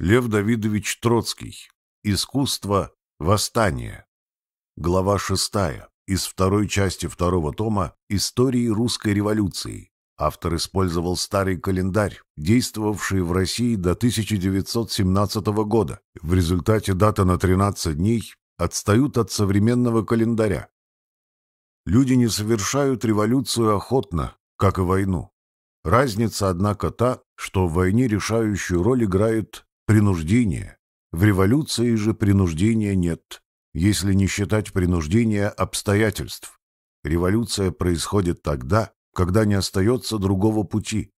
Лев Давидович Троцкий. Искусство восстания. Глава 6 из второй части второго тома «Истории русской революции». Автор использовал старый календарь, действовавший в России до 1917 года. В результате дата на 13 дней отстают от современного календаря. Люди не совершают революцию охотно, как и войну. Разница, однако, та, что в войне решающую роль играет принуждение. В революции же принуждения нет, если не считать принуждения обстоятельств. Революция происходит тогда, когда не остается другого пути.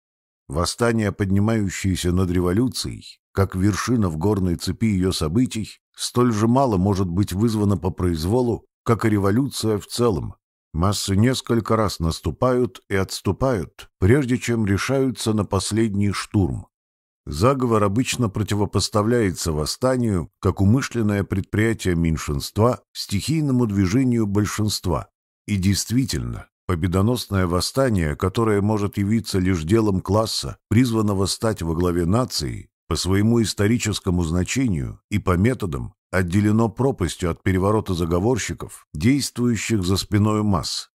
Восстание, поднимающееся над революцией, как вершина в горной цепи ее событий, столь же мало может быть вызвано по произволу, как и революция в целом. Массы несколько раз наступают и отступают, прежде чем решаются на последний штурм. Заговор обычно противопоставляется восстанию как умышленное предприятие меньшинства стихийному движению большинства. И действительно, победоносное восстание, которое может явиться лишь делом класса, призванного стать во главе нации, по своему историческому значению и по методам отделено пропастью от переворота заговорщиков, действующих за спиной масс,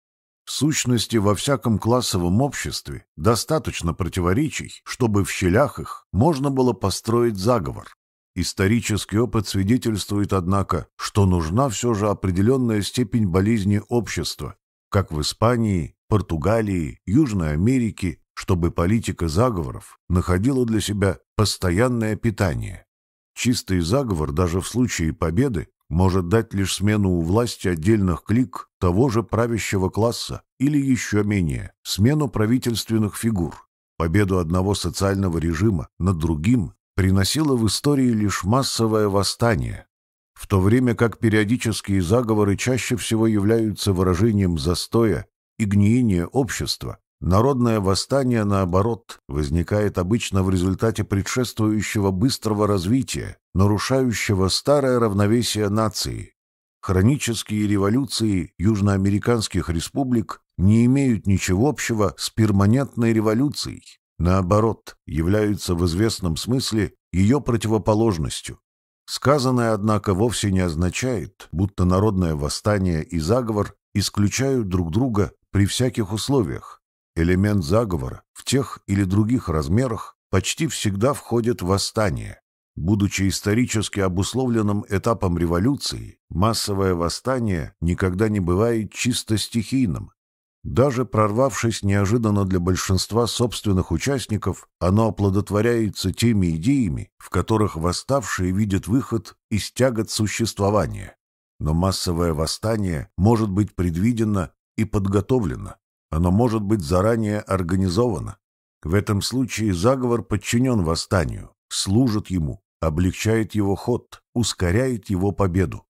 в сущности, во всяком классовом обществе достаточно противоречий, чтобы в щелях их можно было построить заговор. Исторический опыт свидетельствует, однако, что нужна все же определенная степень болезни общества, как в Испании, Португалии, Южной Америке, чтобы политика заговоров находила для себя постоянное питание. Чистый заговор даже в случае победы может дать лишь смену у власти отдельных клик того же правящего класса или еще менее, смену правительственных фигур. Победу одного социального режима над другим приносило в истории лишь массовое восстание, в то время как периодические заговоры чаще всего являются выражением застоя и гниения общества, Народное восстание, наоборот, возникает обычно в результате предшествующего быстрого развития, нарушающего старое равновесие нации. Хронические революции южноамериканских республик не имеют ничего общего с перманентной революцией, наоборот, являются в известном смысле ее противоположностью. Сказанное, однако, вовсе не означает, будто народное восстание и заговор исключают друг друга при всяких условиях, элемент заговора в тех или других размерах почти всегда входит в восстание. Будучи исторически обусловленным этапом революции, массовое восстание никогда не бывает чисто стихийным. Даже прорвавшись неожиданно для большинства собственных участников, оно оплодотворяется теми идеями, в которых восставшие видят выход из тягот существования. Но массовое восстание может быть предвидено и подготовлено. Оно может быть заранее организовано. В этом случае заговор подчинен восстанию, служит ему, облегчает его ход, ускоряет его победу.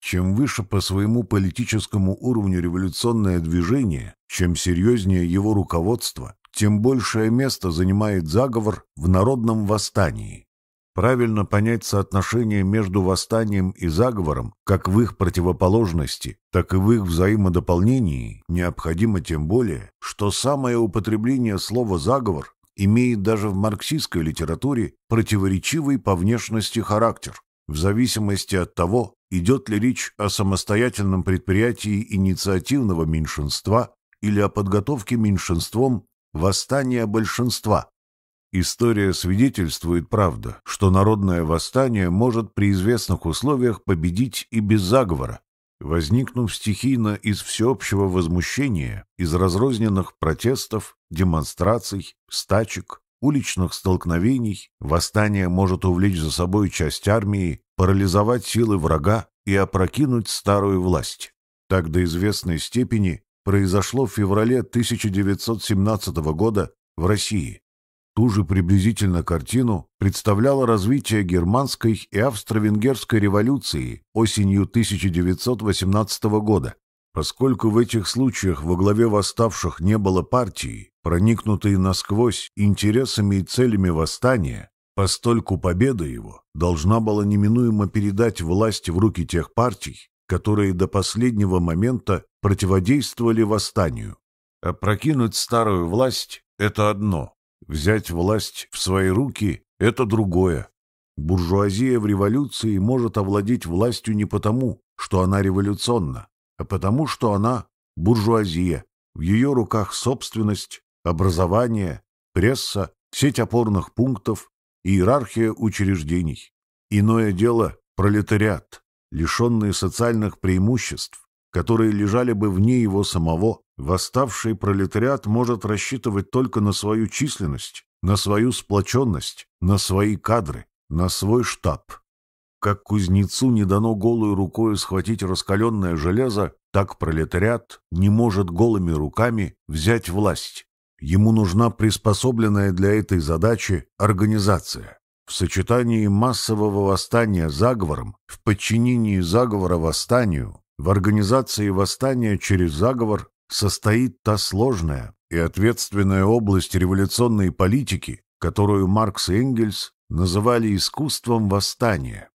Чем выше по своему политическому уровню революционное движение, чем серьезнее его руководство, тем большее место занимает заговор в народном восстании. Правильно понять соотношение между восстанием и заговором, как в их противоположности, так и в их взаимодополнении, необходимо тем более, что самое употребление слова «заговор» имеет даже в марксистской литературе противоречивый по внешности характер, в зависимости от того, идет ли речь о самостоятельном предприятии инициативного меньшинства или о подготовке меньшинством восстания большинства, История свидетельствует, правда, что народное восстание может при известных условиях победить и без заговора. Возникнув стихийно из всеобщего возмущения, из разрозненных протестов, демонстраций, стачек, уличных столкновений, восстание может увлечь за собой часть армии, парализовать силы врага и опрокинуть старую власть. Так до известной степени произошло в феврале 1917 года в России. Ту же приблизительно картину представляло развитие германской и австро-венгерской революции осенью 1918 года. Поскольку в этих случаях во главе восставших не было партии, проникнутые насквозь интересами и целями восстания, постольку победа его должна была неминуемо передать власть в руки тех партий, которые до последнего момента противодействовали восстанию. Опрокинуть старую власть – это одно – Взять власть в свои руки – это другое. Буржуазия в революции может овладеть властью не потому, что она революционна, а потому, что она буржуазия. В ее руках собственность, образование, пресса, сеть опорных пунктов, иерархия учреждений. Иное дело – пролетариат, лишенный социальных преимуществ, которые лежали бы вне его самого, Восставший пролетариат может рассчитывать только на свою численность, на свою сплоченность, на свои кадры, на свой штаб. Как кузнецу не дано голой рукой схватить раскаленное железо, так пролетариат не может голыми руками взять власть. Ему нужна приспособленная для этой задачи организация. В сочетании массового восстания заговором, в подчинении заговора восстанию, в организации восстания через заговор состоит та сложная и ответственная область революционной политики, которую Маркс и Энгельс называли искусством восстания.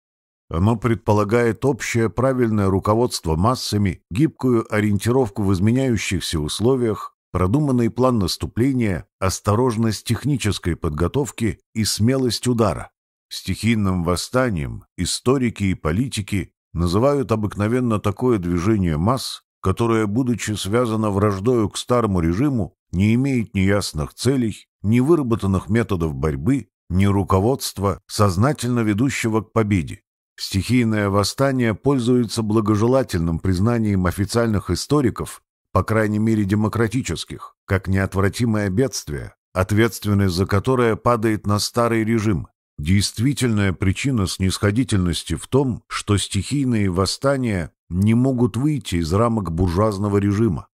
Оно предполагает общее правильное руководство массами, гибкую ориентировку в изменяющихся условиях, продуманный план наступления, осторожность технической подготовки и смелость удара. Стихийным восстанием историки и политики называют обыкновенно такое движение масс, которая, будучи связана враждою к старому режиму, не имеет ни ясных целей, ни выработанных методов борьбы, ни руководства, сознательно ведущего к победе. Стихийное восстание пользуется благожелательным признанием официальных историков, по крайней мере демократических, как неотвратимое бедствие, ответственность за которое падает на старый режим. Действительная причина снисходительности в том, что стихийные восстания не могут выйти из рамок буржуазного режима.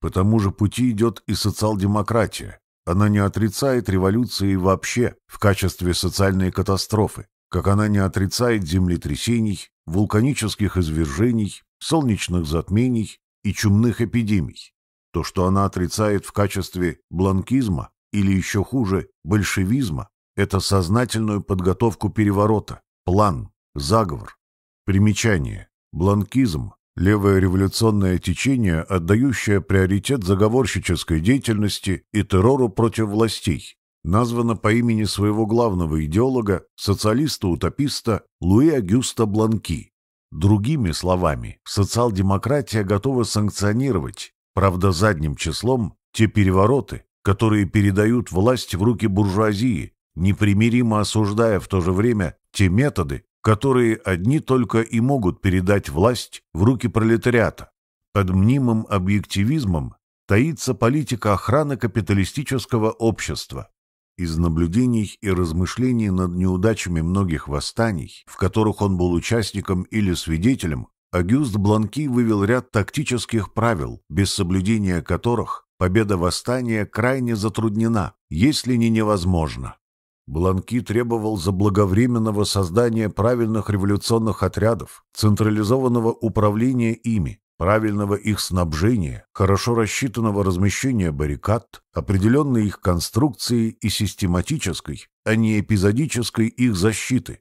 По тому же пути идет и социал-демократия. Она не отрицает революции вообще в качестве социальной катастрофы, как она не отрицает землетрясений, вулканических извержений, солнечных затмений и чумных эпидемий. То, что она отрицает в качестве бланкизма или еще хуже большевизма, это сознательную подготовку переворота, план, заговор. Примечание бланкизм, левое революционное течение, отдающее приоритет заговорщической деятельности и террору против властей, названо по имени своего главного идеолога, социалиста-утописта Луи Агюста Бланки. Другими словами, социал-демократия готова санкционировать, правда задним числом, те перевороты, которые передают власть в руки буржуазии, непримиримо осуждая в то же время те методы, которые одни только и могут передать власть в руки пролетариата. Под мнимым объективизмом таится политика охраны капиталистического общества. Из наблюдений и размышлений над неудачами многих восстаний, в которых он был участником или свидетелем, Агюст Бланки вывел ряд тактических правил, без соблюдения которых победа восстания крайне затруднена, если не невозможно. Бланки требовал заблаговременного создания правильных революционных отрядов, централизованного управления ими, правильного их снабжения, хорошо рассчитанного размещения баррикад, определенной их конструкции и систематической, а не эпизодической их защиты.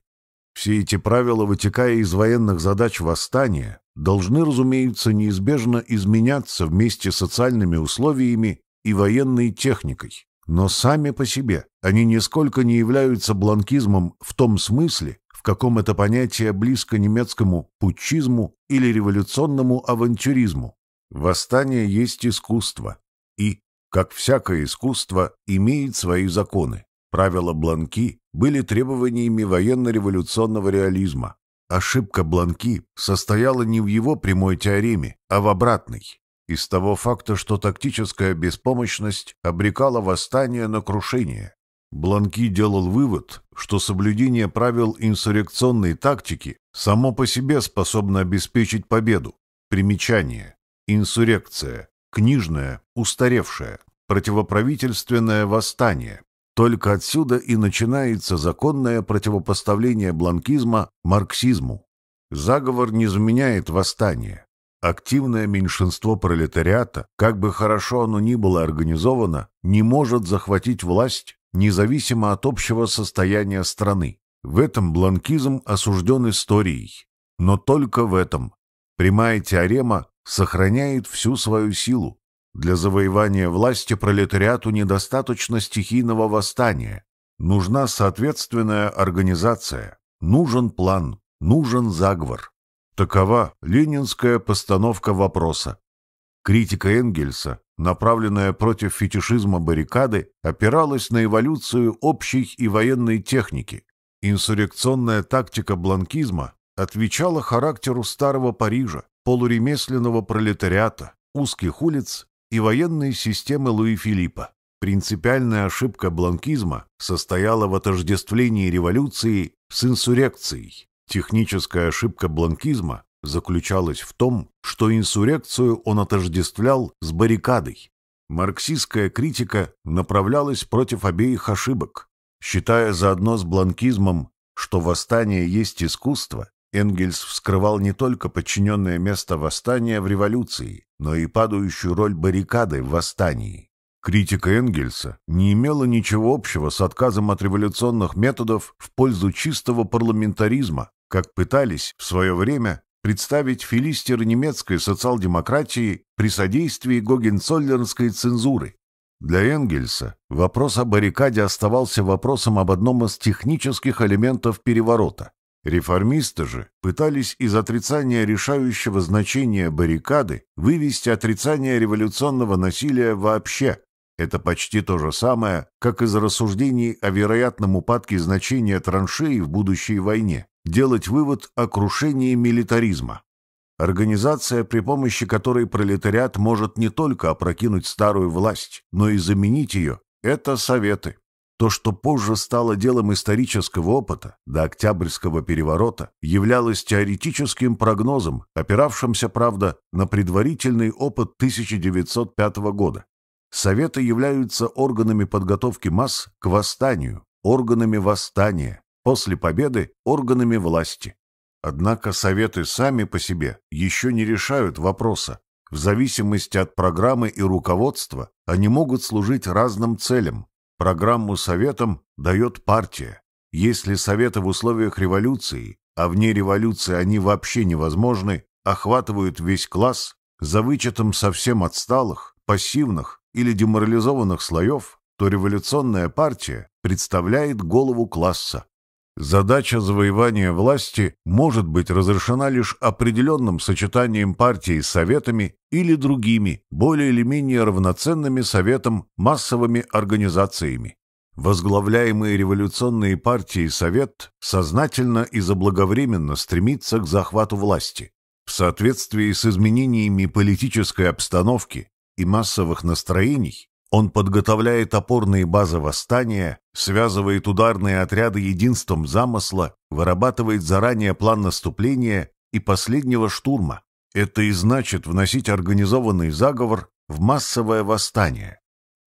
Все эти правила, вытекая из военных задач восстания, должны, разумеется, неизбежно изменяться вместе с социальными условиями и военной техникой. Но сами по себе они нисколько не являются бланкизмом в том смысле, в каком это понятие близко немецкому путчизму или революционному авантюризму. Восстание есть искусство и, как всякое искусство, имеет свои законы. Правила Бланки были требованиями военно-революционного реализма. Ошибка Бланки состояла не в его прямой теореме, а в обратной из того факта, что тактическая беспомощность обрекала восстание на крушение. Бланки делал вывод, что соблюдение правил инсуррекционной тактики само по себе способно обеспечить победу. Примечание. Инсуррекция. Книжное, устаревшее, противоправительственное восстание. Только отсюда и начинается законное противопоставление бланкизма марксизму. Заговор не заменяет восстание. Активное меньшинство пролетариата, как бы хорошо оно ни было организовано, не может захватить власть, независимо от общего состояния страны. В этом бланкизм осужден историей. Но только в этом. Прямая теорема сохраняет всю свою силу. Для завоевания власти пролетариату недостаточно стихийного восстания. Нужна соответственная организация. Нужен план. Нужен заговор. Такова ленинская постановка вопроса. Критика Энгельса, направленная против фетишизма баррикады, опиралась на эволюцию общей и военной техники. Инсуррекционная тактика бланкизма отвечала характеру старого Парижа, полуремесленного пролетариата, узких улиц и военной системы Луи Филиппа. Принципиальная ошибка бланкизма состояла в отождествлении революции с инсуррекцией. Техническая ошибка бланкизма заключалась в том, что инсуррекцию он отождествлял с баррикадой. Марксистская критика направлялась против обеих ошибок, считая заодно с бланкизмом, что восстание есть искусство, Энгельс вскрывал не только подчиненное место восстания в революции, но и падающую роль баррикады в восстании. Критика Энгельса не имела ничего общего с отказом от революционных методов в пользу чистого парламентаризма, как пытались в свое время представить Филистер немецкой социал-демократии при содействии гогенцоллернской цензуры. Для Энгельса вопрос о баррикаде оставался вопросом об одном из технических элементов переворота. Реформисты же пытались из отрицания решающего значения баррикады вывести отрицание революционного насилия вообще. Это почти то же самое, как из рассуждений о вероятном упадке значения траншеи в будущей войне делать вывод о крушении милитаризма. Организация, при помощи которой пролетариат может не только опрокинуть старую власть, но и заменить ее, это советы. То, что позже стало делом исторического опыта до Октябрьского переворота, являлось теоретическим прогнозом, опиравшимся, правда, на предварительный опыт 1905 года. Советы являются органами подготовки масс к восстанию, органами восстания, после победы органами власти. Однако советы сами по себе еще не решают вопроса. В зависимости от программы и руководства они могут служить разным целям. Программу советам дает партия. Если советы в условиях революции, а вне революции они вообще невозможны, охватывают весь класс, за вычетом совсем отсталых, пассивных или деморализованных слоев, то революционная партия представляет голову класса. Задача завоевания власти может быть разрешена лишь определенным сочетанием партии с советами или другими, более или менее равноценными советам массовыми организациями. Возглавляемые революционные партии Совет сознательно и заблаговременно стремится к захвату власти. В соответствии с изменениями политической обстановки и массовых настроений, он подготовляет опорные базы восстания, связывает ударные отряды единством замысла, вырабатывает заранее план наступления и последнего штурма. Это и значит вносить организованный заговор в массовое восстание.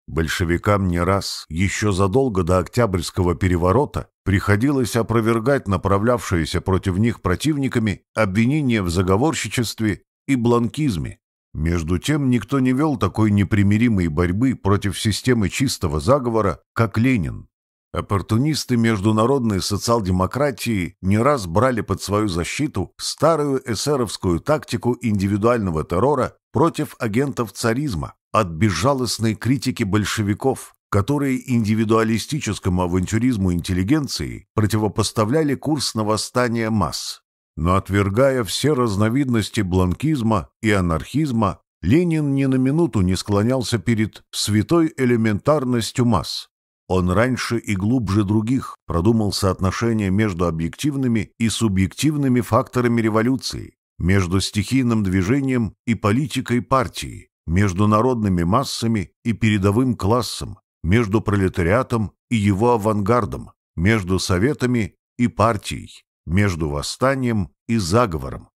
Большевикам не раз, еще задолго до Октябрьского переворота, приходилось опровергать направлявшиеся против них противниками обвинения в заговорщичестве и бланкизме. Между тем, никто не вел такой непримиримой борьбы против системы чистого заговора, как Ленин. Оппортунисты международной социал-демократии не раз брали под свою защиту старую эсеровскую тактику индивидуального террора против агентов царизма, от безжалостной критики большевиков, которые индивидуалистическому авантюризму интеллигенции противопоставляли курс на восстание масс. Но отвергая все разновидности бланкизма и анархизма, Ленин ни на минуту не склонялся перед святой элементарностью масс. Он раньше и глубже других продумал соотношение между объективными и субъективными факторами революции, между стихийным движением и политикой партии, между народными массами и передовым классом, между пролетариатом и его авангардом, между советами и партией между восстанием и заговором.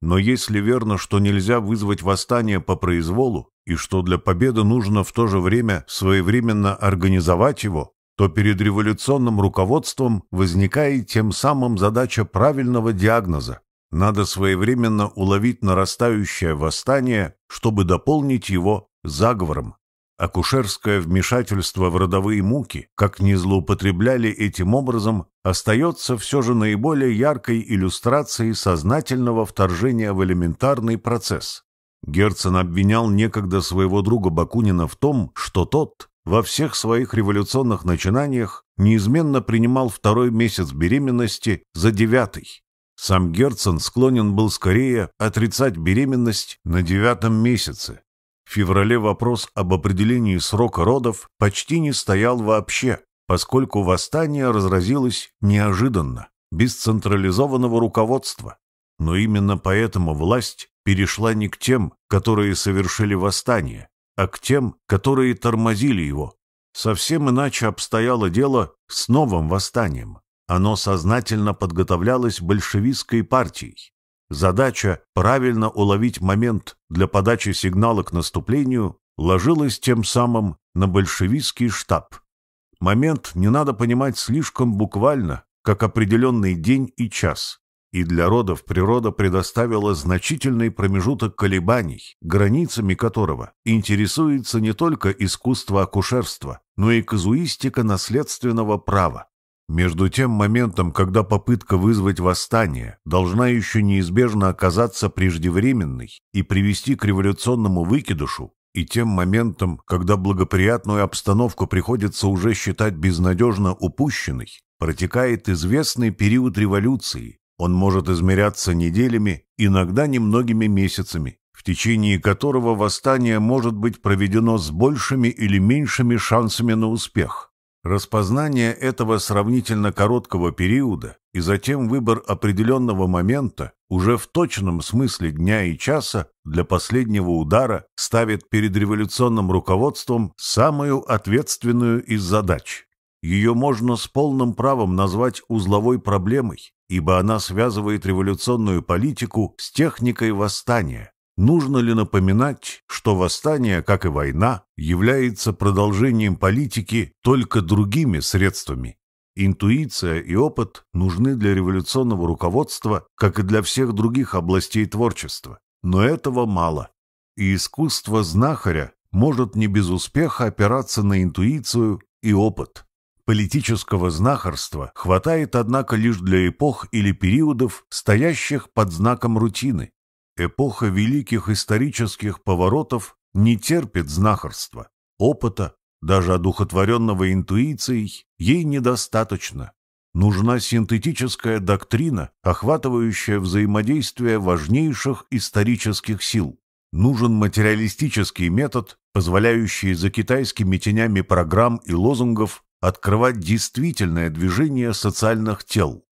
Но если верно, что нельзя вызвать восстание по произволу, и что для победы нужно в то же время своевременно организовать его, то перед революционным руководством возникает тем самым задача правильного диагноза. Надо своевременно уловить нарастающее восстание, чтобы дополнить его заговором. Акушерское вмешательство в родовые муки, как ни злоупотребляли этим образом, остается все же наиболее яркой иллюстрацией сознательного вторжения в элементарный процесс. Герцен обвинял некогда своего друга Бакунина в том, что тот во всех своих революционных начинаниях неизменно принимал второй месяц беременности за девятый. Сам Герцен склонен был скорее отрицать беременность на девятом месяце, в феврале вопрос об определении срока родов почти не стоял вообще, поскольку восстание разразилось неожиданно, без централизованного руководства. Но именно поэтому власть перешла не к тем, которые совершили восстание, а к тем, которые тормозили его. Совсем иначе обстояло дело с новым восстанием. Оно сознательно подготовлялось большевистской партией. Задача правильно уловить момент для подачи сигнала к наступлению ложилась тем самым на большевистский штаб. Момент не надо понимать слишком буквально, как определенный день и час. И для родов природа предоставила значительный промежуток колебаний, границами которого интересуется не только искусство акушерства, но и казуистика наследственного права. Между тем моментом, когда попытка вызвать восстание должна еще неизбежно оказаться преждевременной и привести к революционному выкидышу, и тем моментом, когда благоприятную обстановку приходится уже считать безнадежно упущенной, протекает известный период революции. Он может измеряться неделями, иногда немногими месяцами, в течение которого восстание может быть проведено с большими или меньшими шансами на успех. Распознание этого сравнительно короткого периода и затем выбор определенного момента уже в точном смысле дня и часа для последнего удара ставит перед революционным руководством самую ответственную из задач. Ее можно с полным правом назвать узловой проблемой, ибо она связывает революционную политику с техникой восстания, Нужно ли напоминать, что восстание, как и война, является продолжением политики только другими средствами? Интуиция и опыт нужны для революционного руководства, как и для всех других областей творчества. Но этого мало. И искусство знахаря может не без успеха опираться на интуицию и опыт. Политического знахарства хватает, однако, лишь для эпох или периодов, стоящих под знаком рутины. Эпоха великих исторических поворотов не терпит знахарства, опыта, даже одухотворенного интуицией, ей недостаточно. Нужна синтетическая доктрина, охватывающая взаимодействие важнейших исторических сил. Нужен материалистический метод, позволяющий за китайскими тенями программ и лозунгов открывать действительное движение социальных тел,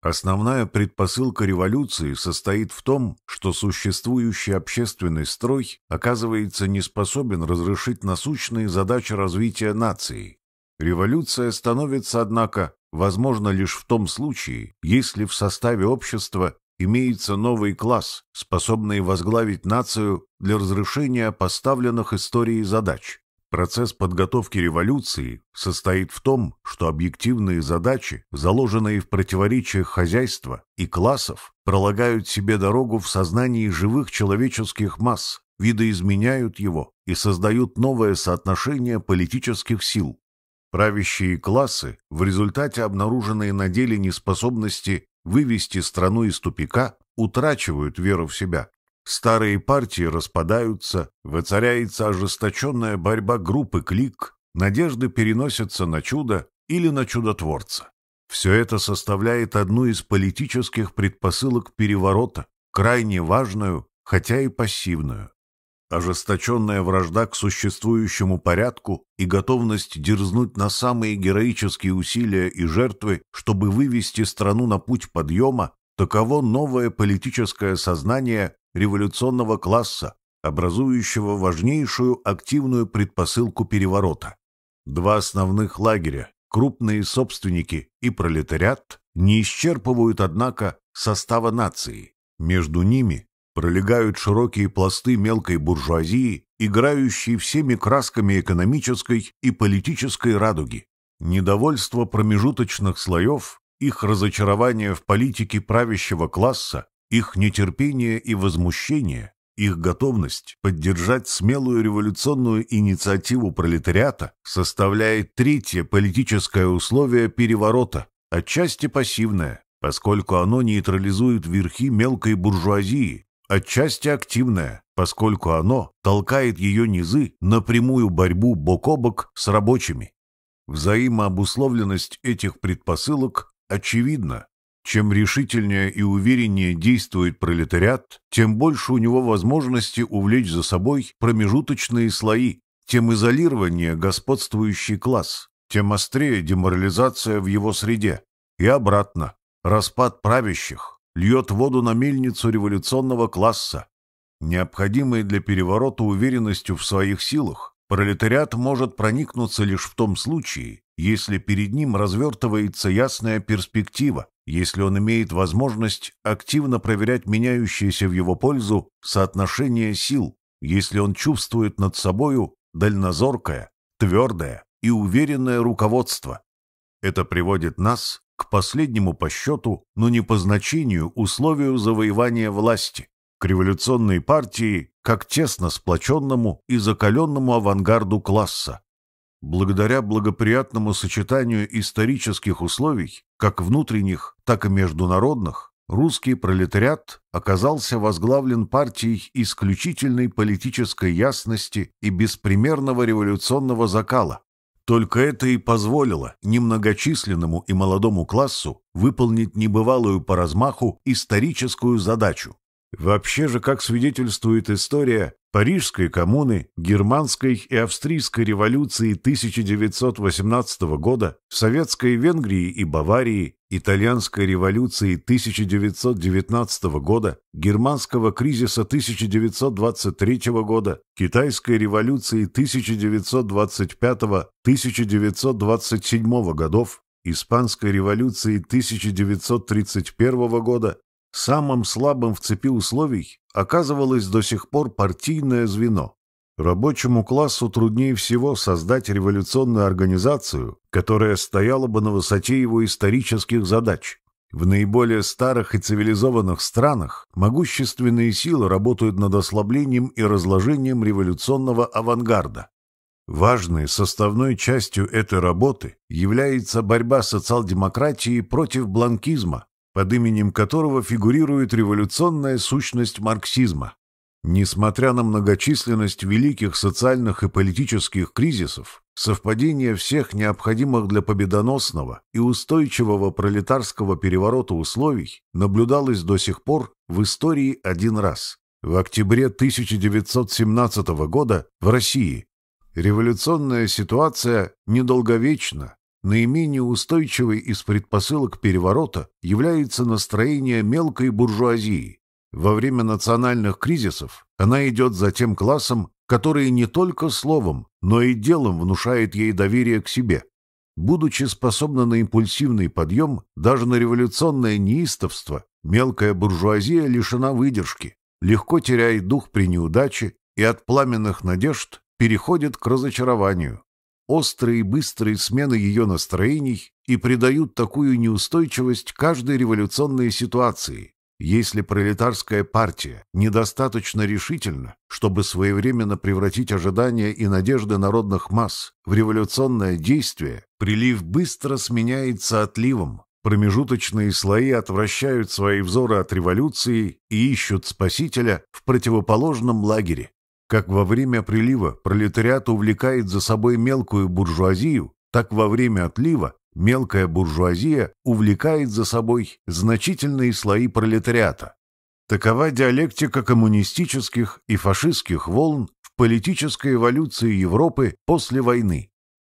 Основная предпосылка революции состоит в том, что существующий общественный строй оказывается не способен разрешить насущные задачи развития нации. Революция становится, однако, возможна лишь в том случае, если в составе общества имеется новый класс, способный возглавить нацию для разрешения поставленных историей задач. Процесс подготовки революции состоит в том, что объективные задачи, заложенные в противоречиях хозяйства и классов, пролагают себе дорогу в сознании живых человеческих масс, видоизменяют его и создают новое соотношение политических сил. Правящие классы, в результате обнаруженной на деле неспособности вывести страну из тупика, утрачивают веру в себя Старые партии распадаются, воцаряется ожесточенная борьба группы клик, надежды переносятся на чудо или на чудотворца. Все это составляет одну из политических предпосылок переворота, крайне важную, хотя и пассивную. Ожесточенная вражда к существующему порядку и готовность дерзнуть на самые героические усилия и жертвы, чтобы вывести страну на путь подъема, таково новое политическое сознание, революционного класса, образующего важнейшую активную предпосылку переворота. Два основных лагеря, крупные собственники и пролетариат, не исчерпывают, однако, состава нации. Между ними пролегают широкие пласты мелкой буржуазии, играющей всеми красками экономической и политической радуги. Недовольство промежуточных слоев, их разочарование в политике правящего класса их нетерпение и возмущение, их готовность поддержать смелую революционную инициативу пролетариата составляет третье политическое условие переворота, отчасти пассивное, поскольку оно нейтрализует верхи мелкой буржуазии, отчасти активное, поскольку оно толкает ее низы на прямую борьбу бок о бок с рабочими. Взаимообусловленность этих предпосылок очевидна чем решительнее и увереннее действует пролетариат, тем больше у него возможности увлечь за собой промежуточные слои, тем изолированнее господствующий класс, тем острее деморализация в его среде. И обратно, распад правящих льет воду на мельницу революционного класса. Необходимые для переворота уверенностью в своих силах, Пролетариат может проникнуться лишь в том случае, если перед ним развертывается ясная перспектива, если он имеет возможность активно проверять меняющееся в его пользу соотношение сил, если он чувствует над собою дальнозоркое, твердое и уверенное руководство. Это приводит нас к последнему по счету, но не по значению условию завоевания власти, к революционной партии как тесно сплоченному и закаленному авангарду класса. Благодаря благоприятному сочетанию исторических условий, как внутренних, так и международных, русский пролетариат оказался возглавлен партией исключительной политической ясности и беспримерного революционного закала. Только это и позволило немногочисленному и молодому классу выполнить небывалую по размаху историческую задачу Вообще же, как свидетельствует история, Парижской коммуны, Германской и Австрийской революции 1918 года, Советской Венгрии и Баварии, Итальянской революции 1919 года, Германского кризиса 1923 года, Китайской революции 1925-1927 годов, Испанской революции 1931 года, Самым слабым в цепи условий оказывалось до сих пор партийное звено. Рабочему классу труднее всего создать революционную организацию, которая стояла бы на высоте его исторических задач. В наиболее старых и цивилизованных странах могущественные силы работают над ослаблением и разложением революционного авангарда. Важной составной частью этой работы является борьба социал-демократии против бланкизма, под именем которого фигурирует революционная сущность марксизма. Несмотря на многочисленность великих социальных и политических кризисов, совпадение всех необходимых для победоносного и устойчивого пролетарского переворота условий наблюдалось до сих пор в истории один раз. В октябре 1917 года в России революционная ситуация недолговечна Наименее устойчивой из предпосылок переворота является настроение мелкой буржуазии. Во время национальных кризисов она идет за тем классом, который не только словом, но и делом внушает ей доверие к себе. Будучи способна на импульсивный подъем, даже на революционное неистовство, мелкая буржуазия лишена выдержки, легко теряет дух при неудаче и от пламенных надежд переходит к разочарованию острые и быстрые смены ее настроений и придают такую неустойчивость каждой революционной ситуации, если пролетарская партия недостаточно решительна, чтобы своевременно превратить ожидания и надежды народных масс в революционное действие, прилив быстро сменяется отливом. Промежуточные слои отвращают свои взоры от революции и ищут спасителя в противоположном лагере. Как во время прилива пролетариат увлекает за собой мелкую буржуазию, так во время отлива мелкая буржуазия увлекает за собой значительные слои пролетариата. Такова диалектика коммунистических и фашистских волн в политической эволюции Европы после войны.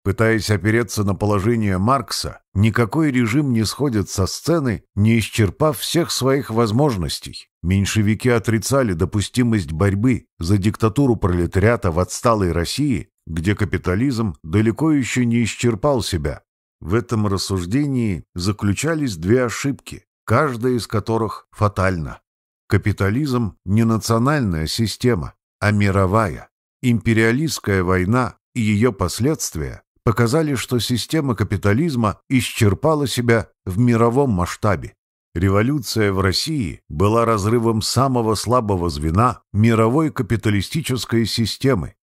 Пытаясь опереться на положение Маркса, никакой режим не сходит со сцены, не исчерпав всех своих возможностей. Меньшевики отрицали допустимость борьбы за диктатуру пролетариата в отсталой России, где капитализм далеко еще не исчерпал себя. В этом рассуждении заключались две ошибки, каждая из которых фатальна. Капитализм – не национальная система, а мировая. Империалистская война и ее последствия показали, что система капитализма исчерпала себя в мировом масштабе. Революция в России была разрывом самого слабого звена мировой капиталистической системы.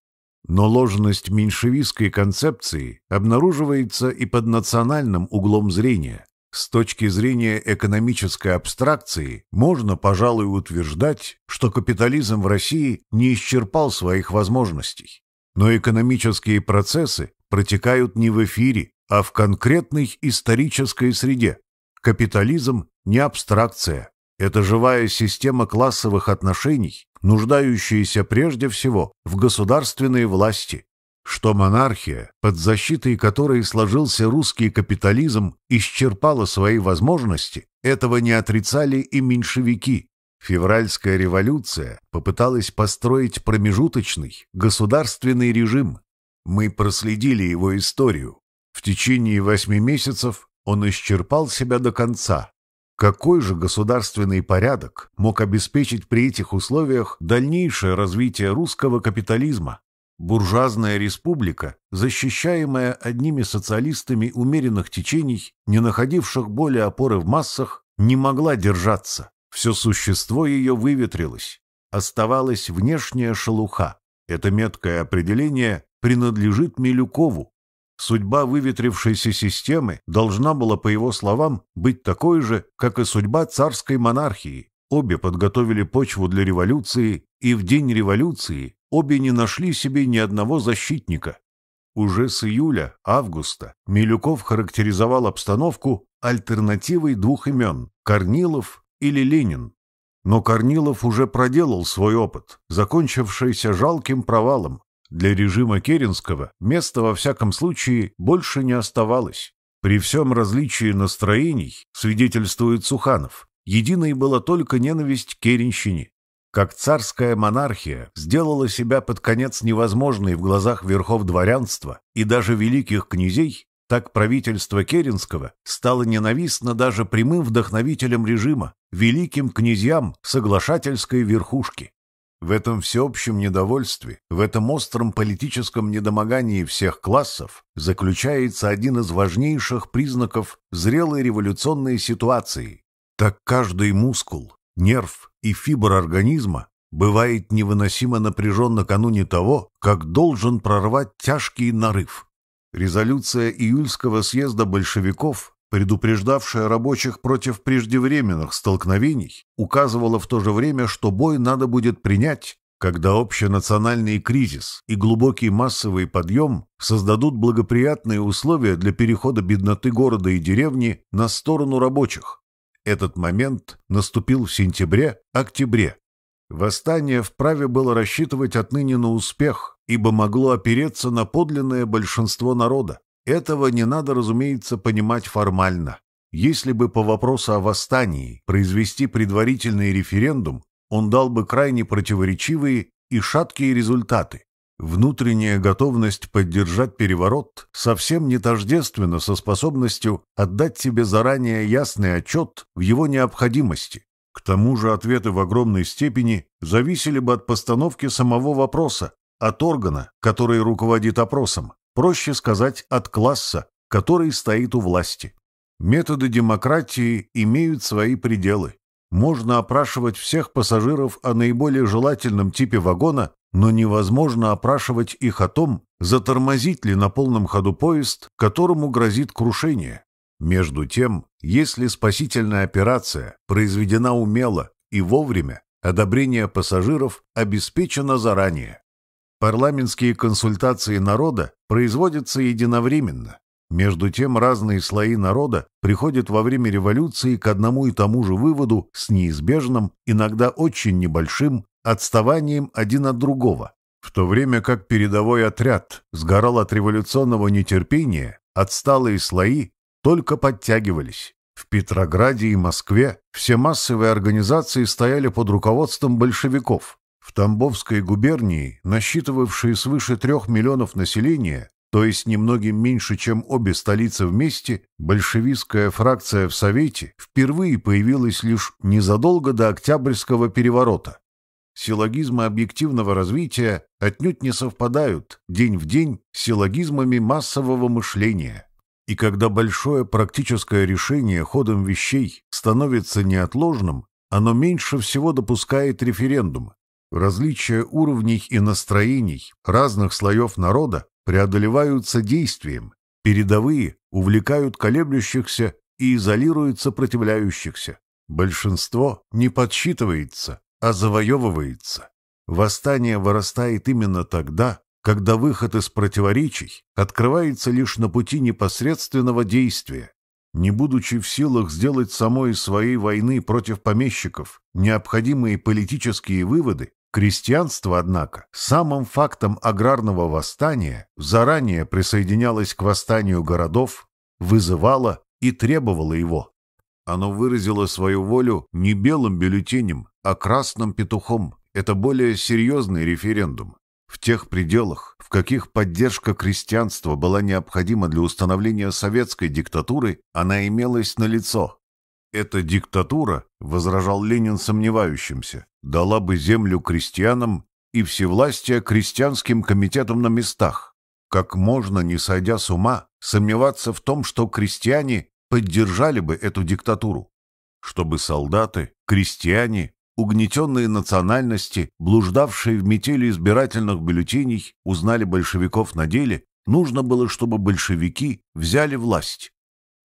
Но ложность меньшевистской концепции обнаруживается и под национальным углом зрения. С точки зрения экономической абстракции можно, пожалуй, утверждать, что капитализм в России не исчерпал своих возможностей. Но экономические процессы протекают не в эфире, а в конкретной исторической среде. Капитализм – не абстракция. Это живая система классовых отношений, нуждающаяся прежде всего в государственной власти. Что монархия, под защитой которой сложился русский капитализм, исчерпала свои возможности, этого не отрицали и меньшевики. Февральская революция попыталась построить промежуточный государственный режим, мы проследили его историю. В течение восьми месяцев он исчерпал себя до конца. Какой же государственный порядок мог обеспечить при этих условиях дальнейшее развитие русского капитализма? Буржуазная республика, защищаемая одними социалистами умеренных течений, не находивших более опоры в массах, не могла держаться. Все существо ее выветрилось. Оставалась внешняя шелуха. Это меткое определение принадлежит Милюкову. Судьба выветрившейся системы должна была, по его словам, быть такой же, как и судьба царской монархии. Обе подготовили почву для революции, и в день революции обе не нашли себе ни одного защитника. Уже с июля-августа Милюков характеризовал обстановку альтернативой двух имен – Корнилов или Ленин. Но Корнилов уже проделал свой опыт, закончившийся жалким провалом. Для режима Керенского места во всяком случае больше не оставалось. При всем различии настроений, свидетельствует Суханов, единой была только ненависть к Керенщине. Как царская монархия сделала себя под конец невозможной в глазах верхов дворянства и даже великих князей, так правительство Керенского стало ненавистно даже прямым вдохновителем режима, великим князьям соглашательской верхушки. В этом всеобщем недовольстве, в этом остром политическом недомогании всех классов заключается один из важнейших признаков зрелой революционной ситуации. Так каждый мускул, нерв и фибр организма бывает невыносимо напряжен накануне того, как должен прорвать тяжкий нарыв. Резолюция июльского съезда большевиков предупреждавшая рабочих против преждевременных столкновений, указывала в то же время, что бой надо будет принять, когда общенациональный кризис и глубокий массовый подъем создадут благоприятные условия для перехода бедноты города и деревни на сторону рабочих. Этот момент наступил в сентябре-октябре. Восстание вправе было рассчитывать отныне на успех, ибо могло опереться на подлинное большинство народа. Этого не надо, разумеется, понимать формально. Если бы по вопросу о восстании произвести предварительный референдум, он дал бы крайне противоречивые и шаткие результаты. Внутренняя готовность поддержать переворот совсем не тождественна со способностью отдать себе заранее ясный отчет в его необходимости. К тому же ответы в огромной степени зависели бы от постановки самого вопроса, от органа, который руководит опросом проще сказать, от класса, который стоит у власти. Методы демократии имеют свои пределы. Можно опрашивать всех пассажиров о наиболее желательном типе вагона, но невозможно опрашивать их о том, затормозит ли на полном ходу поезд, которому грозит крушение. Между тем, если спасительная операция произведена умело и вовремя, одобрение пассажиров обеспечено заранее. Парламентские консультации народа производятся единовременно. Между тем разные слои народа приходят во время революции к одному и тому же выводу с неизбежным, иногда очень небольшим, отставанием один от другого. В то время как передовой отряд сгорал от революционного нетерпения, отсталые слои только подтягивались. В Петрограде и Москве все массовые организации стояли под руководством большевиков, в Тамбовской губернии, насчитывавшей свыше трех миллионов населения, то есть немногим меньше, чем обе столицы вместе, большевистская фракция в Совете впервые появилась лишь незадолго до Октябрьского переворота. Силлогизмы объективного развития отнюдь не совпадают день в день с силлогизмами массового мышления. И когда большое практическое решение ходом вещей становится неотложным, оно меньше всего допускает референдума. Различия уровней и настроений разных слоев народа преодолеваются действием, передовые увлекают колеблющихся и изолируют сопротивляющихся. Большинство не подсчитывается, а завоевывается. Восстание вырастает именно тогда, когда выход из противоречий открывается лишь на пути непосредственного действия. Не будучи в силах сделать самой своей войны против помещиков необходимые политические выводы, Крестьянство, однако, самым фактом аграрного восстания заранее присоединялось к восстанию городов, вызывало и требовало его. Оно выразило свою волю не белым бюллетенем, а красным петухом. Это более серьезный референдум. В тех пределах, в каких поддержка крестьянства была необходима для установления советской диктатуры, она имелась на лицо. Эта диктатура, возражал Ленин сомневающимся, дала бы землю крестьянам и всевластие крестьянским комитетам на местах. Как можно, не сойдя с ума, сомневаться в том, что крестьяне поддержали бы эту диктатуру? Чтобы солдаты, крестьяне, угнетенные национальности, блуждавшие в метели избирательных бюллетеней, узнали большевиков на деле, нужно было, чтобы большевики взяли власть,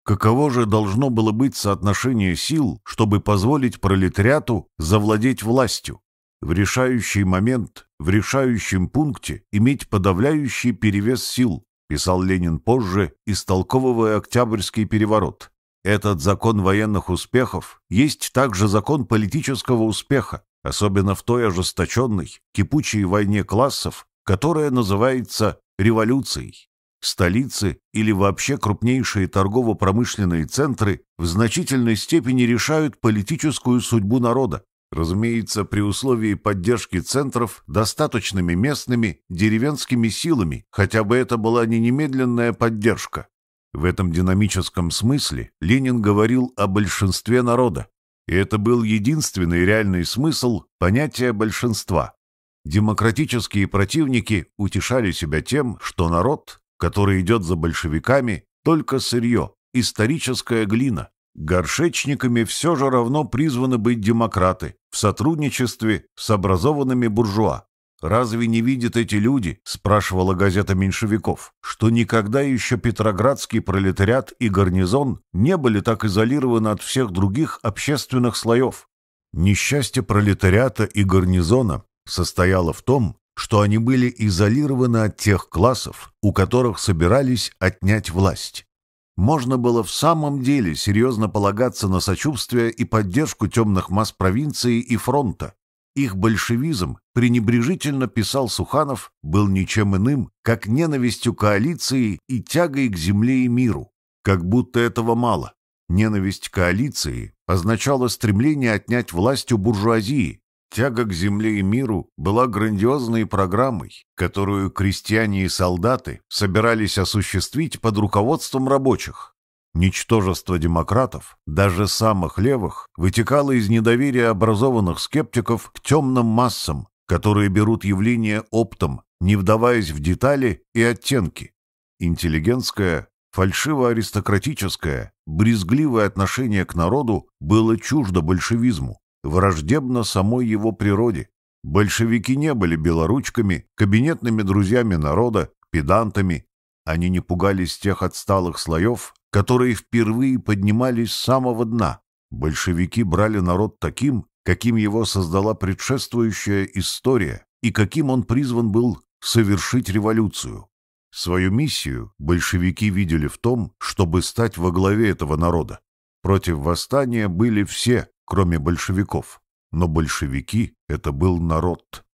Каково же должно было быть соотношение сил, чтобы позволить пролетариату завладеть властью? В решающий момент, в решающем пункте иметь подавляющий перевес сил, писал Ленин позже, истолковывая Октябрьский переворот. Этот закон военных успехов есть также закон политического успеха, особенно в той ожесточенной, кипучей войне классов, которая называется революцией. Столицы или вообще крупнейшие торгово-промышленные центры в значительной степени решают политическую судьбу народа, разумеется, при условии поддержки центров достаточными местными деревенскими силами, хотя бы это была не немедленная поддержка. В этом динамическом смысле Ленин говорил о большинстве народа, и это был единственный реальный смысл понятия большинства. Демократические противники утешали себя тем, что народ который идет за большевиками, только сырье, историческая глина. Горшечниками все же равно призваны быть демократы в сотрудничестве с образованными буржуа. «Разве не видят эти люди, — спрашивала газета меньшевиков, — что никогда еще петроградский пролетариат и гарнизон не были так изолированы от всех других общественных слоев? Несчастье пролетариата и гарнизона состояло в том, что они были изолированы от тех классов, у которых собирались отнять власть. Можно было в самом деле серьезно полагаться на сочувствие и поддержку темных масс провинции и фронта. Их большевизм, пренебрежительно писал Суханов, был ничем иным, как ненавистью коалиции и тягой к земле и миру. Как будто этого мало. Ненависть коалиции означала стремление отнять власть у буржуазии, Тяга к земле и миру была грандиозной программой, которую крестьяне и солдаты собирались осуществить под руководством рабочих. Ничтожество демократов, даже самых левых, вытекало из недоверия образованных скептиков к темным массам, которые берут явление оптом, не вдаваясь в детали и оттенки. Интеллигентское, фальшиво-аристократическое, брезгливое отношение к народу было чуждо большевизму, враждебно самой его природе. Большевики не были белоручками, кабинетными друзьями народа, педантами. Они не пугались тех отсталых слоев, которые впервые поднимались с самого дна. Большевики брали народ таким, каким его создала предшествующая история и каким он призван был совершить революцию. Свою миссию большевики видели в том, чтобы стать во главе этого народа. Против восстания были все, кроме большевиков. Но большевики – это был народ.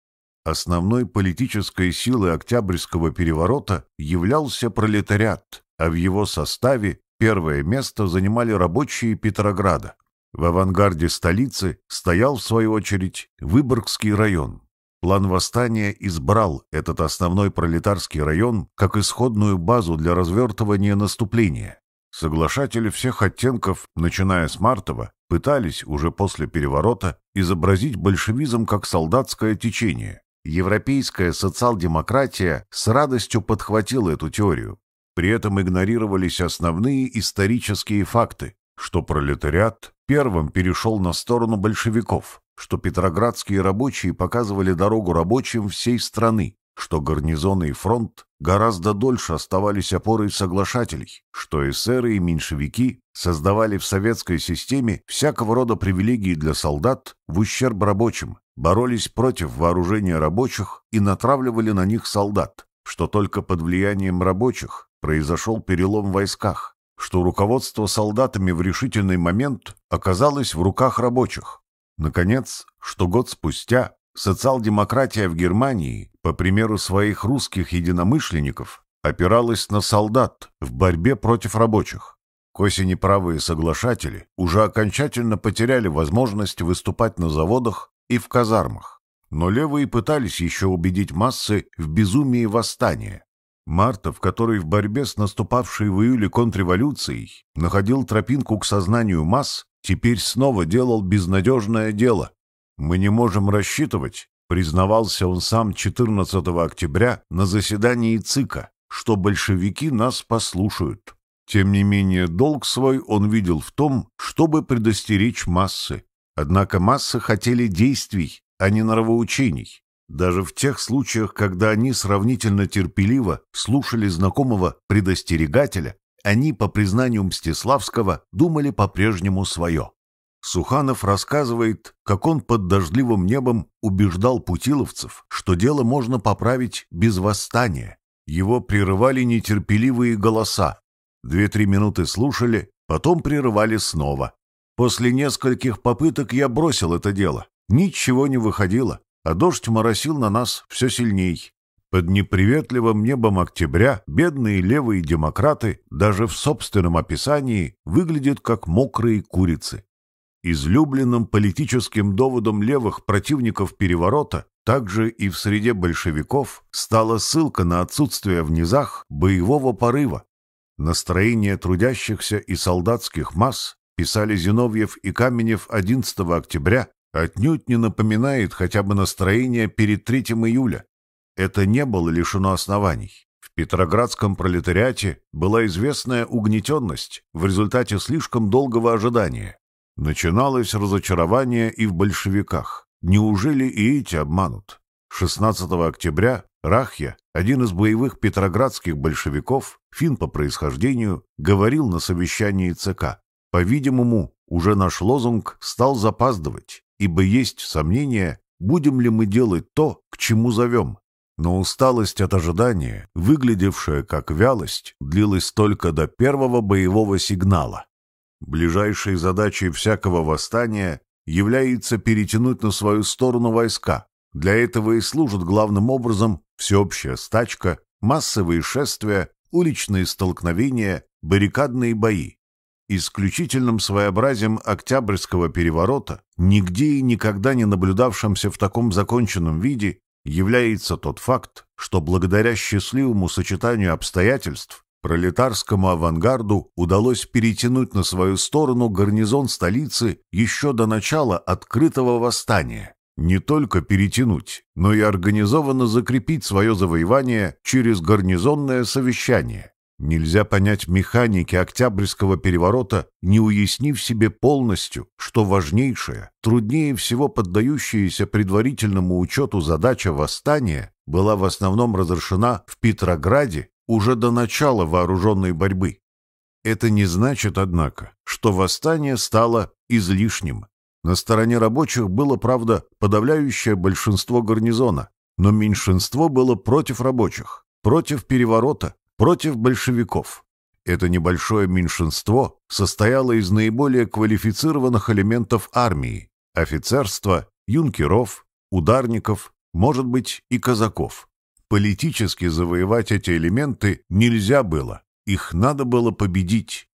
Основной политической силой Октябрьского переворота являлся пролетариат, а в его составе первое место занимали рабочие Петрограда. В авангарде столицы стоял, в свою очередь, Выборгский район. План восстания избрал этот основной пролетарский район как исходную базу для развертывания наступления. Соглашатели всех оттенков, начиная с Мартова, пытались уже после переворота изобразить большевизм как солдатское течение. Европейская социал-демократия с радостью подхватила эту теорию. При этом игнорировались основные исторические факты, что пролетариат первым перешел на сторону большевиков, что петроградские рабочие показывали дорогу рабочим всей страны, что гарнизоны и фронт гораздо дольше оставались опорой соглашателей, что эсеры и меньшевики создавали в советской системе всякого рода привилегии для солдат в ущерб рабочим, боролись против вооружения рабочих и натравливали на них солдат, что только под влиянием рабочих произошел перелом в войсках, что руководство солдатами в решительный момент оказалось в руках рабочих. Наконец, что год спустя Социал-демократия в Германии, по примеру своих русских единомышленников, опиралась на солдат в борьбе против рабочих. К осени правые соглашатели уже окончательно потеряли возможность выступать на заводах и в казармах. Но левые пытались еще убедить массы в безумии восстания. Мартов, который в борьбе с наступавшей в июле контрреволюцией находил тропинку к сознанию масс, теперь снова делал безнадежное дело, мы не можем рассчитывать, признавался он сам 14 октября на заседании ЦИКа, что большевики нас послушают. Тем не менее, долг свой он видел в том, чтобы предостеречь массы. Однако массы хотели действий, а не норовоучений. Даже в тех случаях, когда они сравнительно терпеливо слушали знакомого предостерегателя, они, по признанию Мстиславского, думали по-прежнему свое. Суханов рассказывает, как он под дождливым небом убеждал путиловцев, что дело можно поправить без восстания. Его прерывали нетерпеливые голоса. Две-три минуты слушали, потом прерывали снова. После нескольких попыток я бросил это дело. Ничего не выходило, а дождь моросил на нас все сильней. Под неприветливым небом октября бедные левые демократы даже в собственном описании выглядят как мокрые курицы излюбленным политическим доводом левых противников переворота, также и в среде большевиков, стала ссылка на отсутствие в низах боевого порыва. Настроение трудящихся и солдатских масс, писали Зиновьев и Каменев 11 октября, отнюдь не напоминает хотя бы настроение перед 3 июля. Это не было лишено оснований. В петроградском пролетариате была известная угнетенность в результате слишком долгого ожидания. Начиналось разочарование и в большевиках. Неужели и эти обманут? 16 октября Рахья, один из боевых петроградских большевиков, фин по происхождению, говорил на совещании ЦК. По-видимому, уже наш лозунг стал запаздывать, ибо есть сомнения, будем ли мы делать то, к чему зовем. Но усталость от ожидания, выглядевшая как вялость, длилась только до первого боевого сигнала. Ближайшей задачей всякого восстания является перетянуть на свою сторону войска. Для этого и служат главным образом всеобщая стачка, массовые шествия, уличные столкновения, баррикадные бои. Исключительным своеобразием Октябрьского переворота, нигде и никогда не наблюдавшимся в таком законченном виде, является тот факт, что благодаря счастливому сочетанию обстоятельств Пролетарскому авангарду удалось перетянуть на свою сторону гарнизон столицы еще до начала открытого восстания. Не только перетянуть, но и организованно закрепить свое завоевание через гарнизонное совещание. Нельзя понять механики Октябрьского переворота, не уяснив себе полностью, что важнейшая, труднее всего поддающаяся предварительному учету задача восстания была в основном разрешена в Петрограде уже до начала вооруженной борьбы. Это не значит, однако, что восстание стало излишним. На стороне рабочих было, правда, подавляющее большинство гарнизона, но меньшинство было против рабочих, против переворота, против большевиков. Это небольшое меньшинство состояло из наиболее квалифицированных элементов армии – офицерства, юнкеров, ударников, может быть, и казаков. Политически завоевать эти элементы нельзя было, их надо было победить.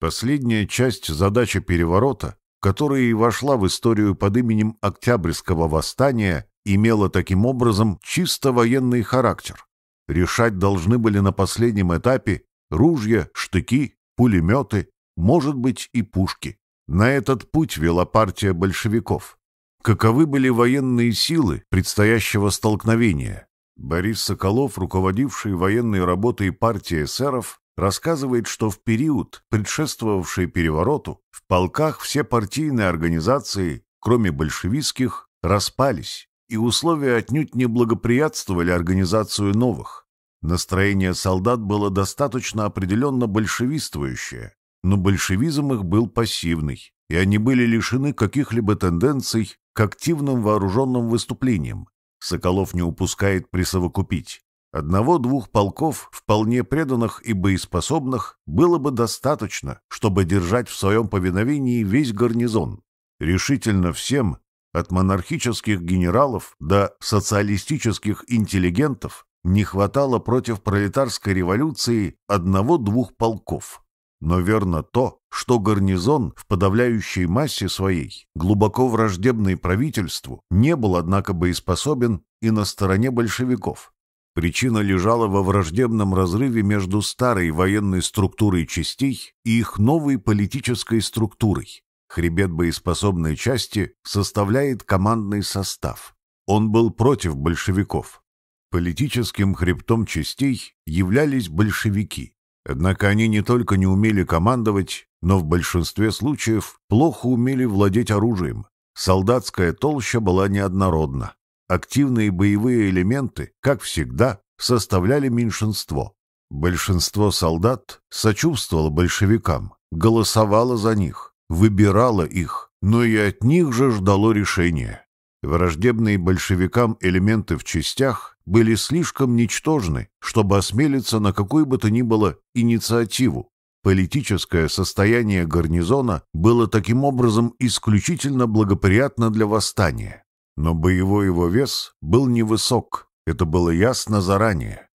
Последняя часть задачи переворота, которая и вошла в историю под именем Октябрьского восстания, имела таким образом чисто военный характер. Решать должны были на последнем этапе ружья, штыки, пулеметы, может быть и пушки. На этот путь вела партия большевиков. Каковы были военные силы предстоящего столкновения? Борис Соколов, руководивший военной работой партии эсеров, рассказывает, что в период, предшествовавший перевороту, в полках все партийные организации, кроме большевистских, распались, и условия отнюдь не благоприятствовали организацию новых. Настроение солдат было достаточно определенно большевистствующее, но большевизм их был пассивный, и они были лишены каких-либо тенденций к активным вооруженным выступлениям, Соколов не упускает присовокупить. Одного-двух полков, вполне преданных и боеспособных, было бы достаточно, чтобы держать в своем повиновении весь гарнизон. Решительно всем, от монархических генералов до социалистических интеллигентов, не хватало против пролетарской революции одного-двух полков но верно то, что гарнизон в подавляющей массе своей, глубоко враждебный правительству, не был, однако, боеспособен и на стороне большевиков. Причина лежала во враждебном разрыве между старой военной структурой частей и их новой политической структурой. Хребет боеспособной части составляет командный состав. Он был против большевиков. Политическим хребтом частей являлись большевики – Однако они не только не умели командовать, но в большинстве случаев плохо умели владеть оружием. Солдатская толща была неоднородна. Активные боевые элементы, как всегда, составляли меньшинство. Большинство солдат сочувствовало большевикам, голосовало за них, выбирало их, но и от них же ждало решения. Враждебные большевикам элементы в частях были слишком ничтожны, чтобы осмелиться на какую бы то ни было инициативу. Политическое состояние гарнизона было таким образом исключительно благоприятно для восстания. Но боевой его вес был невысок, это было ясно заранее.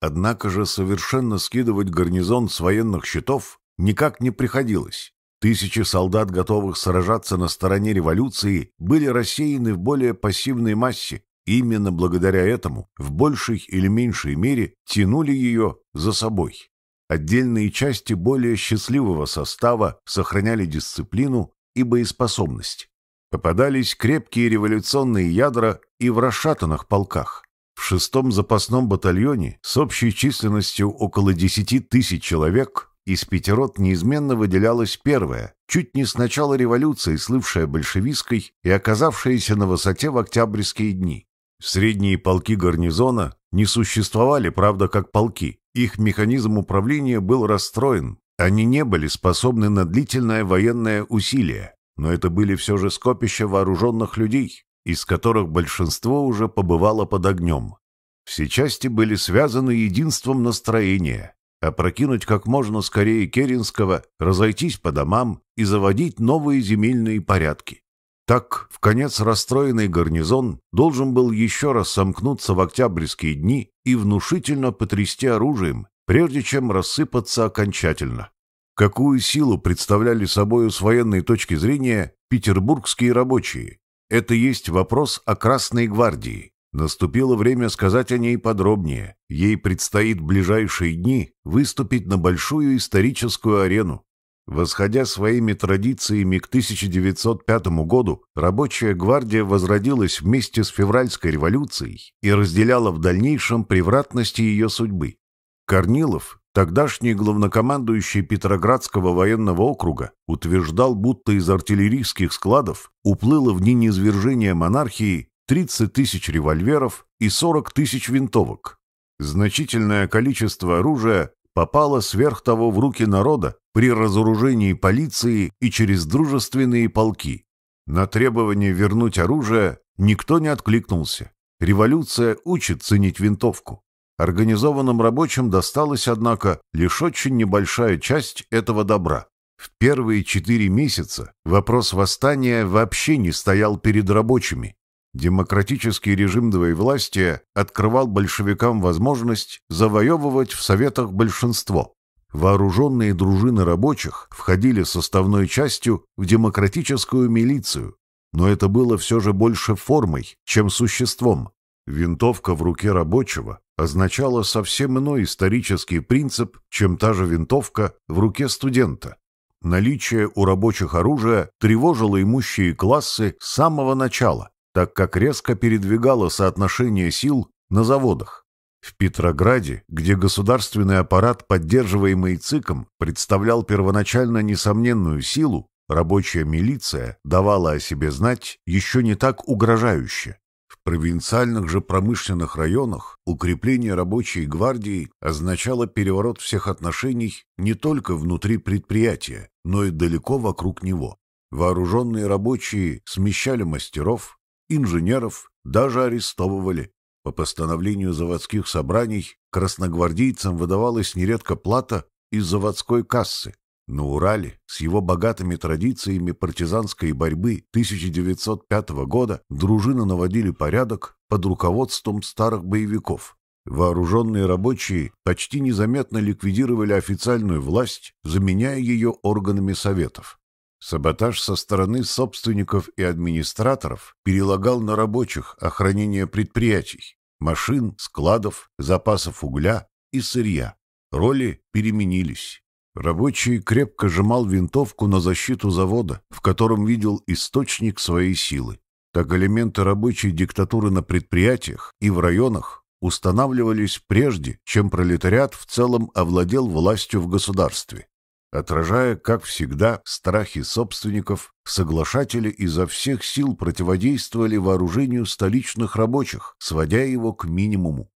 Однако же совершенно скидывать гарнизон с военных счетов никак не приходилось. Тысячи солдат, готовых сражаться на стороне революции, были рассеяны в более пассивной массе. Именно благодаря этому, в большей или меньшей мере, тянули ее за собой. Отдельные части более счастливого состава сохраняли дисциплину и боеспособность. Попадались крепкие революционные ядра и в расшатанных полках. В шестом запасном батальоне с общей численностью около 10 тысяч человек из пятерот неизменно выделялась первая, чуть не с начала революции, слывшая большевистской и оказавшаяся на высоте в октябрьские дни. Средние полки гарнизона не существовали, правда, как полки. Их механизм управления был расстроен. Они не были способны на длительное военное усилие, но это были все же скопища вооруженных людей, из которых большинство уже побывало под огнем. Все части были связаны единством настроения, опрокинуть как можно скорее Керенского, разойтись по домам и заводить новые земельные порядки. Так, в конец расстроенный гарнизон должен был еще раз сомкнуться в октябрьские дни и внушительно потрясти оружием, прежде чем рассыпаться окончательно. Какую силу представляли собою с военной точки зрения петербургские рабочие? Это есть вопрос о Красной гвардии. Наступило время сказать о ней подробнее. Ей предстоит в ближайшие дни выступить на большую историческую арену. Восходя своими традициями к 1905 году, рабочая гвардия возродилась вместе с февральской революцией и разделяла в дальнейшем превратности ее судьбы. Корнилов, тогдашний главнокомандующий Петроградского военного округа, утверждал, будто из артиллерийских складов уплыло в дни низвержения монархии 30 тысяч револьверов и 40 тысяч винтовок. Значительное количество оружия попало сверх того в руки народа при разоружении полиции и через дружественные полки. На требование вернуть оружие никто не откликнулся. Революция учит ценить винтовку. Организованным рабочим досталась, однако, лишь очень небольшая часть этого добра. В первые четыре месяца вопрос восстания вообще не стоял перед рабочими. Демократический режим двоевластия открывал большевикам возможность завоевывать в Советах большинство. Вооруженные дружины рабочих входили составной частью в демократическую милицию, но это было все же больше формой, чем существом. Винтовка в руке рабочего означала совсем иной исторический принцип, чем та же винтовка в руке студента. Наличие у рабочих оружия тревожило имущие классы с самого начала так как резко передвигало соотношение сил на заводах. В Петрограде, где государственный аппарат, поддерживаемый ЦИКом, представлял первоначально несомненную силу, рабочая милиция давала о себе знать еще не так угрожающе. В провинциальных же промышленных районах укрепление рабочей гвардии означало переворот всех отношений не только внутри предприятия, но и далеко вокруг него. Вооруженные рабочие смещали мастеров, инженеров даже арестовывали. По постановлению заводских собраний красногвардейцам выдавалась нередко плата из заводской кассы. На Урале с его богатыми традициями партизанской борьбы 1905 года дружины наводили порядок под руководством старых боевиков. Вооруженные рабочие почти незаметно ликвидировали официальную власть, заменяя ее органами советов. Саботаж со стороны собственников и администраторов перелагал на рабочих охранение предприятий, машин, складов, запасов угля и сырья. Роли переменились. Рабочий крепко сжимал винтовку на защиту завода, в котором видел источник своей силы. Так элементы рабочей диктатуры на предприятиях и в районах устанавливались прежде, чем пролетариат в целом овладел властью в государстве отражая, как всегда, страхи собственников, соглашатели изо всех сил противодействовали вооружению столичных рабочих, сводя его к минимуму.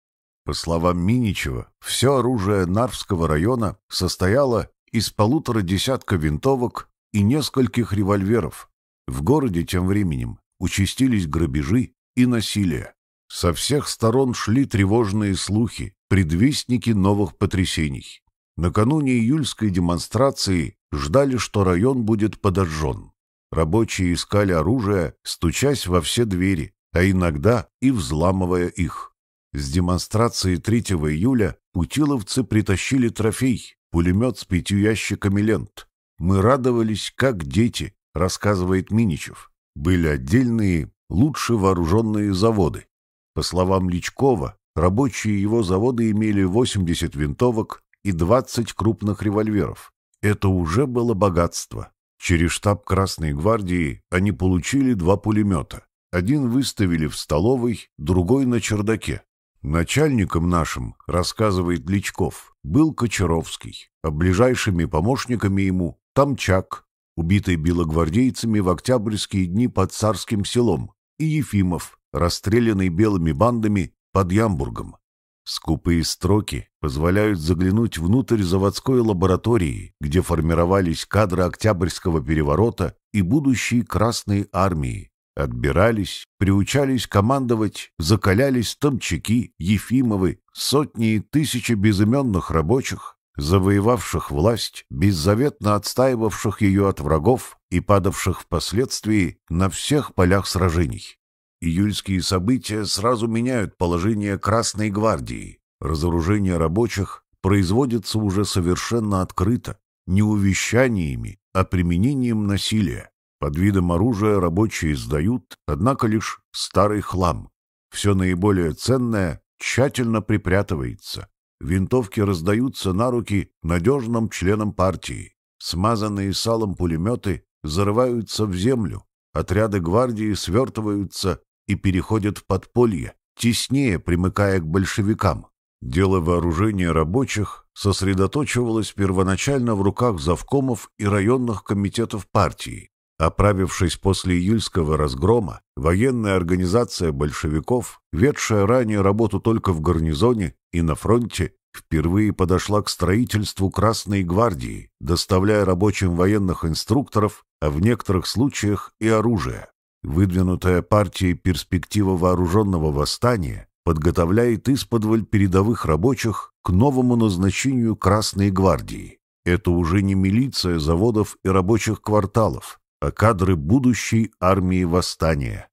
По словам Миничева, все оружие Нарвского района состояло из полутора десятка винтовок и нескольких револьверов. В городе тем временем участились грабежи и насилие. Со всех сторон шли тревожные слухи, предвестники новых потрясений. Накануне июльской демонстрации ждали, что район будет подожжен. Рабочие искали оружие, стучась во все двери, а иногда и взламывая их. С демонстрации 3 июля путиловцы притащили трофей, пулемет с пятью ящиками лент. Мы радовались, как дети, рассказывает Миничев. Были отдельные, лучше вооруженные заводы. По словам Личкова, рабочие его завода имели 80 винтовок, и 20 крупных револьверов. Это уже было богатство. Через штаб Красной гвардии они получили два пулемета. Один выставили в столовой, другой на чердаке. Начальником нашим, рассказывает Личков, был Кочаровский, а ближайшими помощниками ему – Тамчак, убитый белогвардейцами в октябрьские дни под Царским селом, и Ефимов, расстрелянный белыми бандами под Ямбургом. Скупые строки позволяют заглянуть внутрь заводской лаборатории, где формировались кадры Октябрьского переворота и будущие Красной армии. Отбирались, приучались командовать, закалялись Томчаки, Ефимовы, сотни и тысячи безыменных рабочих, завоевавших власть, беззаветно отстаивавших ее от врагов и падавших впоследствии на всех полях сражений. Июльские события сразу меняют положение Красной гвардии. Разоружение рабочих производится уже совершенно открыто, не увещаниями, а применением насилия. Под видом оружия рабочие сдают, однако лишь старый хлам. Все наиболее ценное тщательно припрятывается. Винтовки раздаются на руки надежным членам партии. Смазанные салом пулеметы зарываются в землю. Отряды гвардии свертываются и переходят в подполье, теснее примыкая к большевикам. Дело вооружения рабочих сосредоточивалось первоначально в руках завкомов и районных комитетов партии. Оправившись после июльского разгрома, военная организация большевиков, ведшая ранее работу только в гарнизоне и на фронте, впервые подошла к строительству Красной гвардии, доставляя рабочим военных инструкторов, а в некоторых случаях и оружие. Выдвинутая партией перспектива вооруженного восстания подготовляет исподволь передовых рабочих к новому назначению Красной гвардии. Это уже не милиция заводов и рабочих кварталов, а кадры будущей армии восстания.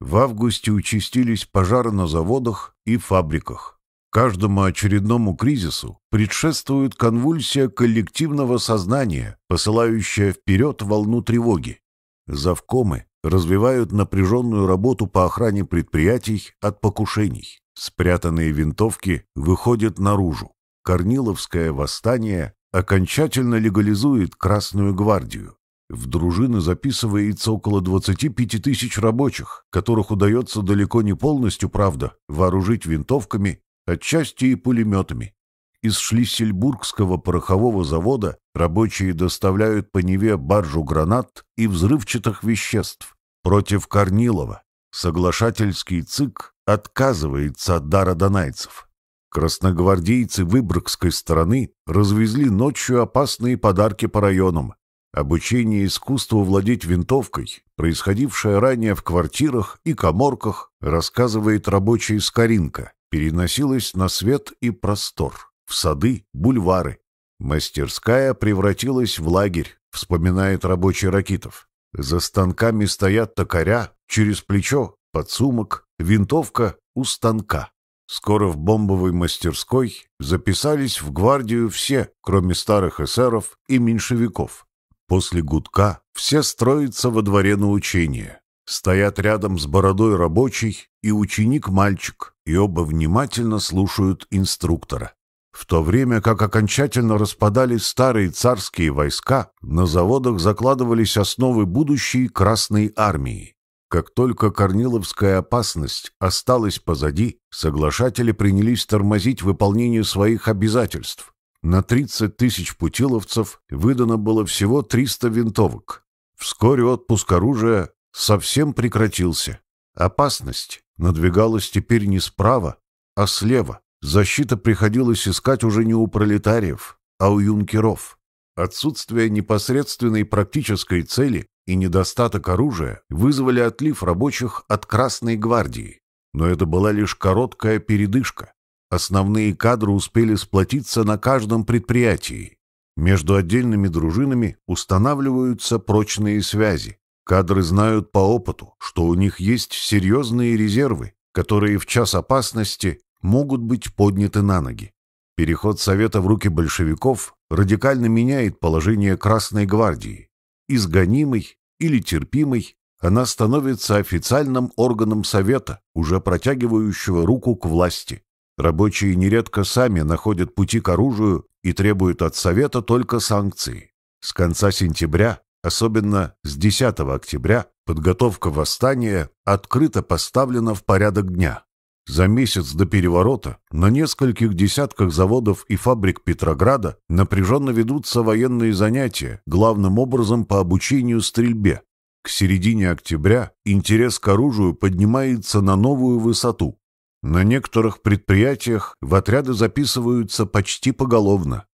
В августе участились пожары на заводах и фабриках. Каждому очередному кризису предшествует конвульсия коллективного сознания, посылающая вперед волну тревоги. Завкомы развивают напряженную работу по охране предприятий от покушений. Спрятанные винтовки выходят наружу. Корниловское восстание окончательно легализует Красную гвардию. В дружины записывается около 25 тысяч рабочих, которых удается далеко не полностью, правда, вооружить винтовками, отчасти и пулеметами. Из Шлиссельбургского порохового завода рабочие доставляют по Неве баржу гранат и взрывчатых веществ. Против Корнилова соглашательский ЦИК отказывается от дара донайцев. Красногвардейцы Выборгской стороны развезли ночью опасные подарки по районам. Обучение искусству владеть винтовкой, происходившее ранее в квартирах и коморках, рассказывает рабочий Скоринка, переносилось на свет и простор, в сады, бульвары. Мастерская превратилась в лагерь, вспоминает рабочий Ракитов. За станками стоят токаря, через плечо, подсумок, винтовка у станка. Скоро в бомбовой мастерской записались в гвардию все, кроме старых эсеров и меньшевиков. После гудка все строятся во дворе на учение. Стоят рядом с бородой рабочий и ученик-мальчик, и оба внимательно слушают инструктора. В то время как окончательно распадались старые царские войска, на заводах закладывались основы будущей Красной армии. Как только Корниловская опасность осталась позади, соглашатели принялись тормозить выполнение своих обязательств. На 30 тысяч путиловцев выдано было всего 300 винтовок. Вскоре отпуск оружия совсем прекратился. Опасность надвигалась теперь не справа, а слева. Защита приходилось искать уже не у пролетариев, а у юнкеров. Отсутствие непосредственной практической цели и недостаток оружия вызвали отлив рабочих от Красной гвардии. Но это была лишь короткая передышка. Основные кадры успели сплотиться на каждом предприятии. Между отдельными дружинами устанавливаются прочные связи. Кадры знают по опыту, что у них есть серьезные резервы, которые в час опасности могут быть подняты на ноги. Переход Совета в руки большевиков радикально меняет положение Красной Гвардии. Изгонимой или терпимой она становится официальным органом Совета, уже протягивающего руку к власти. Рабочие нередко сами находят пути к оружию и требуют от Совета только санкции. С конца сентября, особенно с 10 октября, подготовка восстания открыто поставлена в порядок дня. За месяц до переворота на нескольких десятках заводов и фабрик Петрограда напряженно ведутся военные занятия, главным образом по обучению стрельбе. К середине октября интерес к оружию поднимается на новую высоту. На некоторых предприятиях в отряды записываются почти поголовно.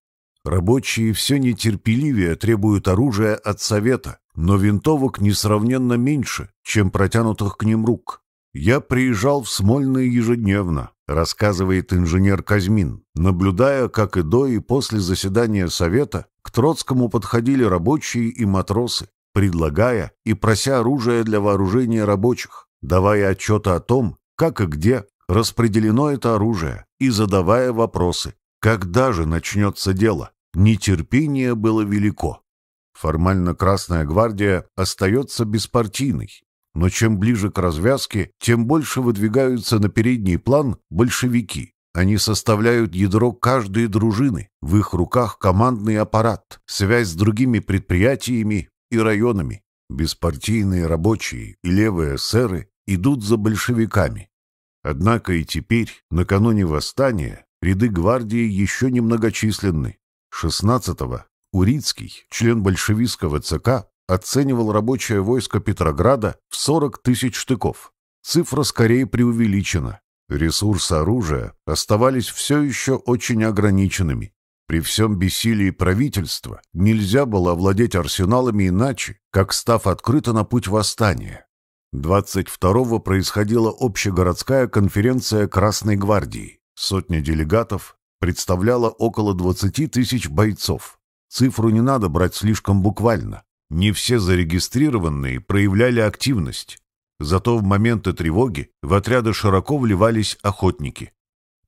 Рабочие все нетерпеливее требуют оружия от Совета, но винтовок несравненно меньше, чем протянутых к ним рук. Я приезжал в Смольное ежедневно, рассказывает инженер Казьмин, наблюдая, как и до и после заседания совета к Троцкому подходили рабочие и матросы, предлагая и прося оружие для вооружения рабочих, давая отчеты о том, как и где распределено это оружие, и задавая вопросы, когда же начнется дело. Нетерпение было велико. Формально Красная Гвардия остается беспартийной, но чем ближе к развязке, тем больше выдвигаются на передний план большевики. Они составляют ядро каждой дружины, в их руках командный аппарат, связь с другими предприятиями и районами. Беспартийные рабочие и левые эсеры идут за большевиками. Однако и теперь, накануне восстания, ряды гвардии еще немногочисленны. 16-го Урицкий, член большевистского ЦК, оценивал рабочее войско Петрограда в 40 тысяч штыков. Цифра скорее преувеличена. Ресурсы оружия оставались все еще очень ограниченными. При всем бессилии правительства нельзя было овладеть арсеналами иначе, как став открыто на путь восстания. 22-го происходила общегородская конференция Красной гвардии. Сотня делегатов представляла около 20 тысяч бойцов. Цифру не надо брать слишком буквально. Не все зарегистрированные проявляли активность, зато в моменты тревоги в отряды широко вливались охотники.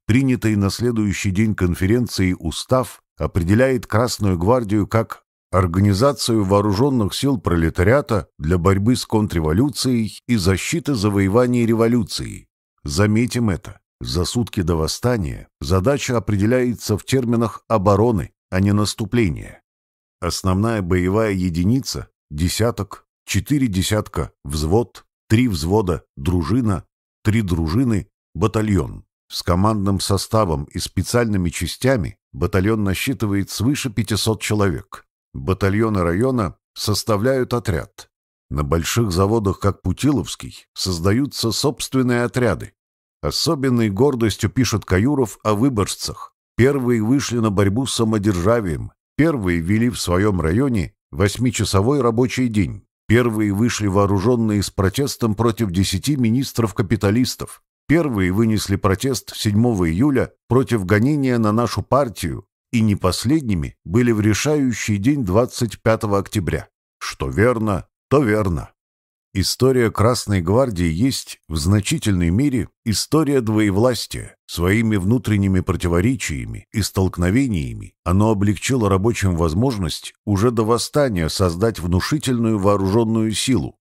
Принятый на следующий день конференции устав определяет Красную гвардию как организацию вооруженных сил пролетариата для борьбы с контрреволюцией и защиты завоеваний революции. Заметим это. За сутки до восстания задача определяется в терминах обороны, а не наступления. Основная боевая единица — десяток, четыре десятка, взвод, три взвода, дружина, три дружины, батальон. С командным составом и специальными частями батальон насчитывает свыше 500 человек. Батальоны района составляют отряд. На больших заводах, как Путиловский, создаются собственные отряды. Особенной гордостью пишет Каюров о выборжцах. Первые вышли на борьбу с самодержавием, Первые вели в своем районе восьмичасовой рабочий день. Первые вышли вооруженные с протестом против десяти министров-капиталистов. Первые вынесли протест 7 июля против гонения на нашу партию и не последними были в решающий день 25 октября. Что верно, то верно. История Красной Гвардии есть в значительной мере история двоевластия. Своими внутренними противоречиями и столкновениями оно облегчило рабочим возможность уже до восстания создать внушительную вооруженную силу.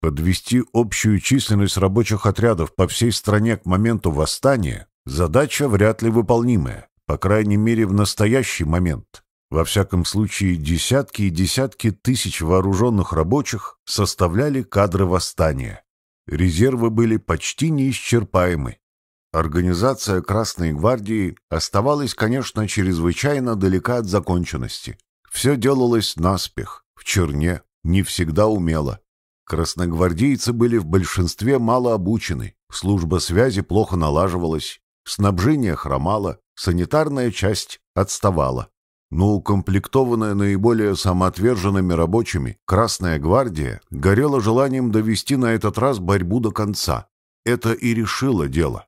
Подвести общую численность рабочих отрядов по всей стране к моменту восстания – задача вряд ли выполнимая, по крайней мере в настоящий момент. Во всяком случае, десятки и десятки тысяч вооруженных рабочих составляли кадры восстания. Резервы были почти неисчерпаемы. Организация Красной гвардии оставалась, конечно, чрезвычайно далека от законченности. Все делалось наспех, в черне, не всегда умело. Красногвардейцы были в большинстве мало обучены, служба связи плохо налаживалась, снабжение хромало, санитарная часть отставала но укомплектованная наиболее самоотверженными рабочими, Красная гвардия горела желанием довести на этот раз борьбу до конца. Это и решило дело.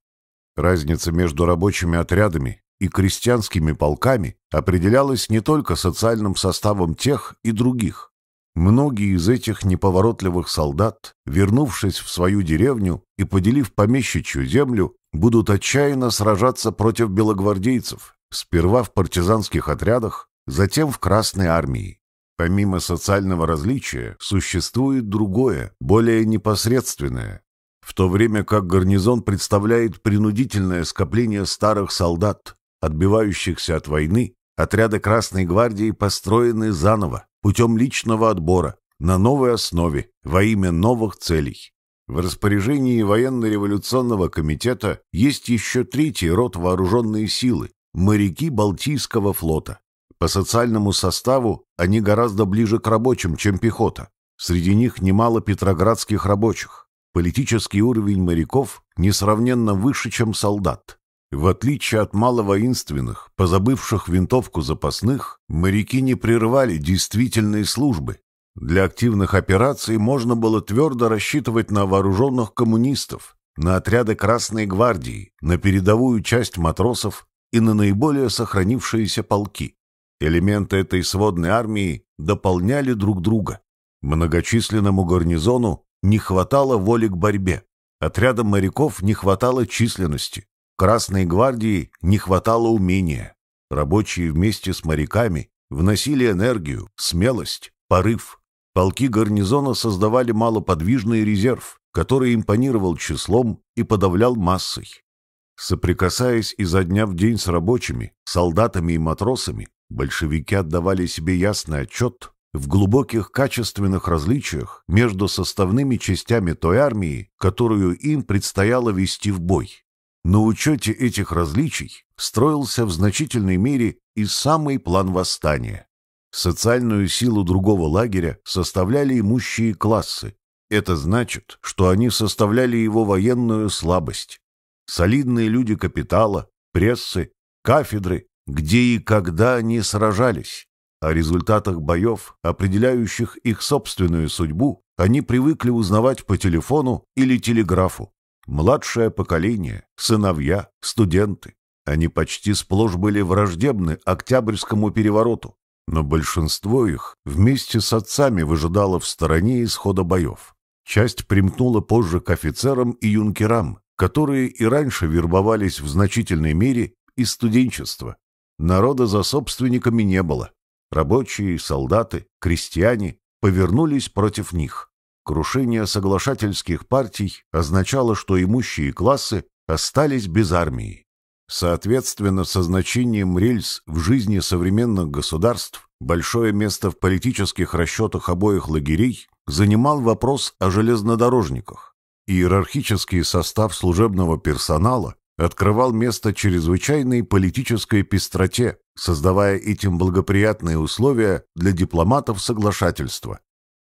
Разница между рабочими отрядами и крестьянскими полками определялась не только социальным составом тех и других. Многие из этих неповоротливых солдат, вернувшись в свою деревню и поделив помещичью землю, будут отчаянно сражаться против белогвардейцев, Сперва в партизанских отрядах, затем в Красной армии. Помимо социального различия существует другое, более непосредственное, в то время как гарнизон представляет принудительное скопление старых солдат, отбивающихся от войны, отряды Красной гвардии построены заново, путем личного отбора, на новой основе, во имя новых целей. В распоряжении военно-революционного комитета есть еще третий род вооруженные силы, моряки Балтийского флота. По социальному составу они гораздо ближе к рабочим, чем пехота. Среди них немало петроградских рабочих. Политический уровень моряков несравненно выше, чем солдат. В отличие от маловоинственных, позабывших винтовку запасных, моряки не прерывали действительные службы. Для активных операций можно было твердо рассчитывать на вооруженных коммунистов, на отряды Красной гвардии, на передовую часть матросов и на наиболее сохранившиеся полки. Элементы этой сводной армии дополняли друг друга. Многочисленному гарнизону не хватало воли к борьбе. Отрядам моряков не хватало численности. Красной гвардии не хватало умения. Рабочие вместе с моряками вносили энергию, смелость, порыв. Полки гарнизона создавали малоподвижный резерв, который импонировал числом и подавлял массой. Соприкасаясь изо дня в день с рабочими, солдатами и матросами, большевики отдавали себе ясный отчет в глубоких качественных различиях между составными частями той армии, которую им предстояло вести в бой. На учете этих различий строился в значительной мере и самый план восстания. Социальную силу другого лагеря составляли имущие классы. Это значит, что они составляли его военную слабость, солидные люди капитала, прессы, кафедры, где и когда они сражались. О результатах боев, определяющих их собственную судьбу, они привыкли узнавать по телефону или телеграфу. Младшее поколение, сыновья, студенты. Они почти сплошь были враждебны Октябрьскому перевороту, но большинство их вместе с отцами выжидало в стороне исхода боев. Часть примкнула позже к офицерам и юнкерам, которые и раньше вербовались в значительной мере из студенчества. Народа за собственниками не было. Рабочие, солдаты, крестьяне повернулись против них. Крушение соглашательских партий означало, что имущие классы остались без армии. Соответственно, со значением рельс в жизни современных государств большое место в политических расчетах обоих лагерей занимал вопрос о железнодорожниках иерархический состав служебного персонала открывал место чрезвычайной политической пестроте, создавая этим благоприятные условия для дипломатов соглашательства.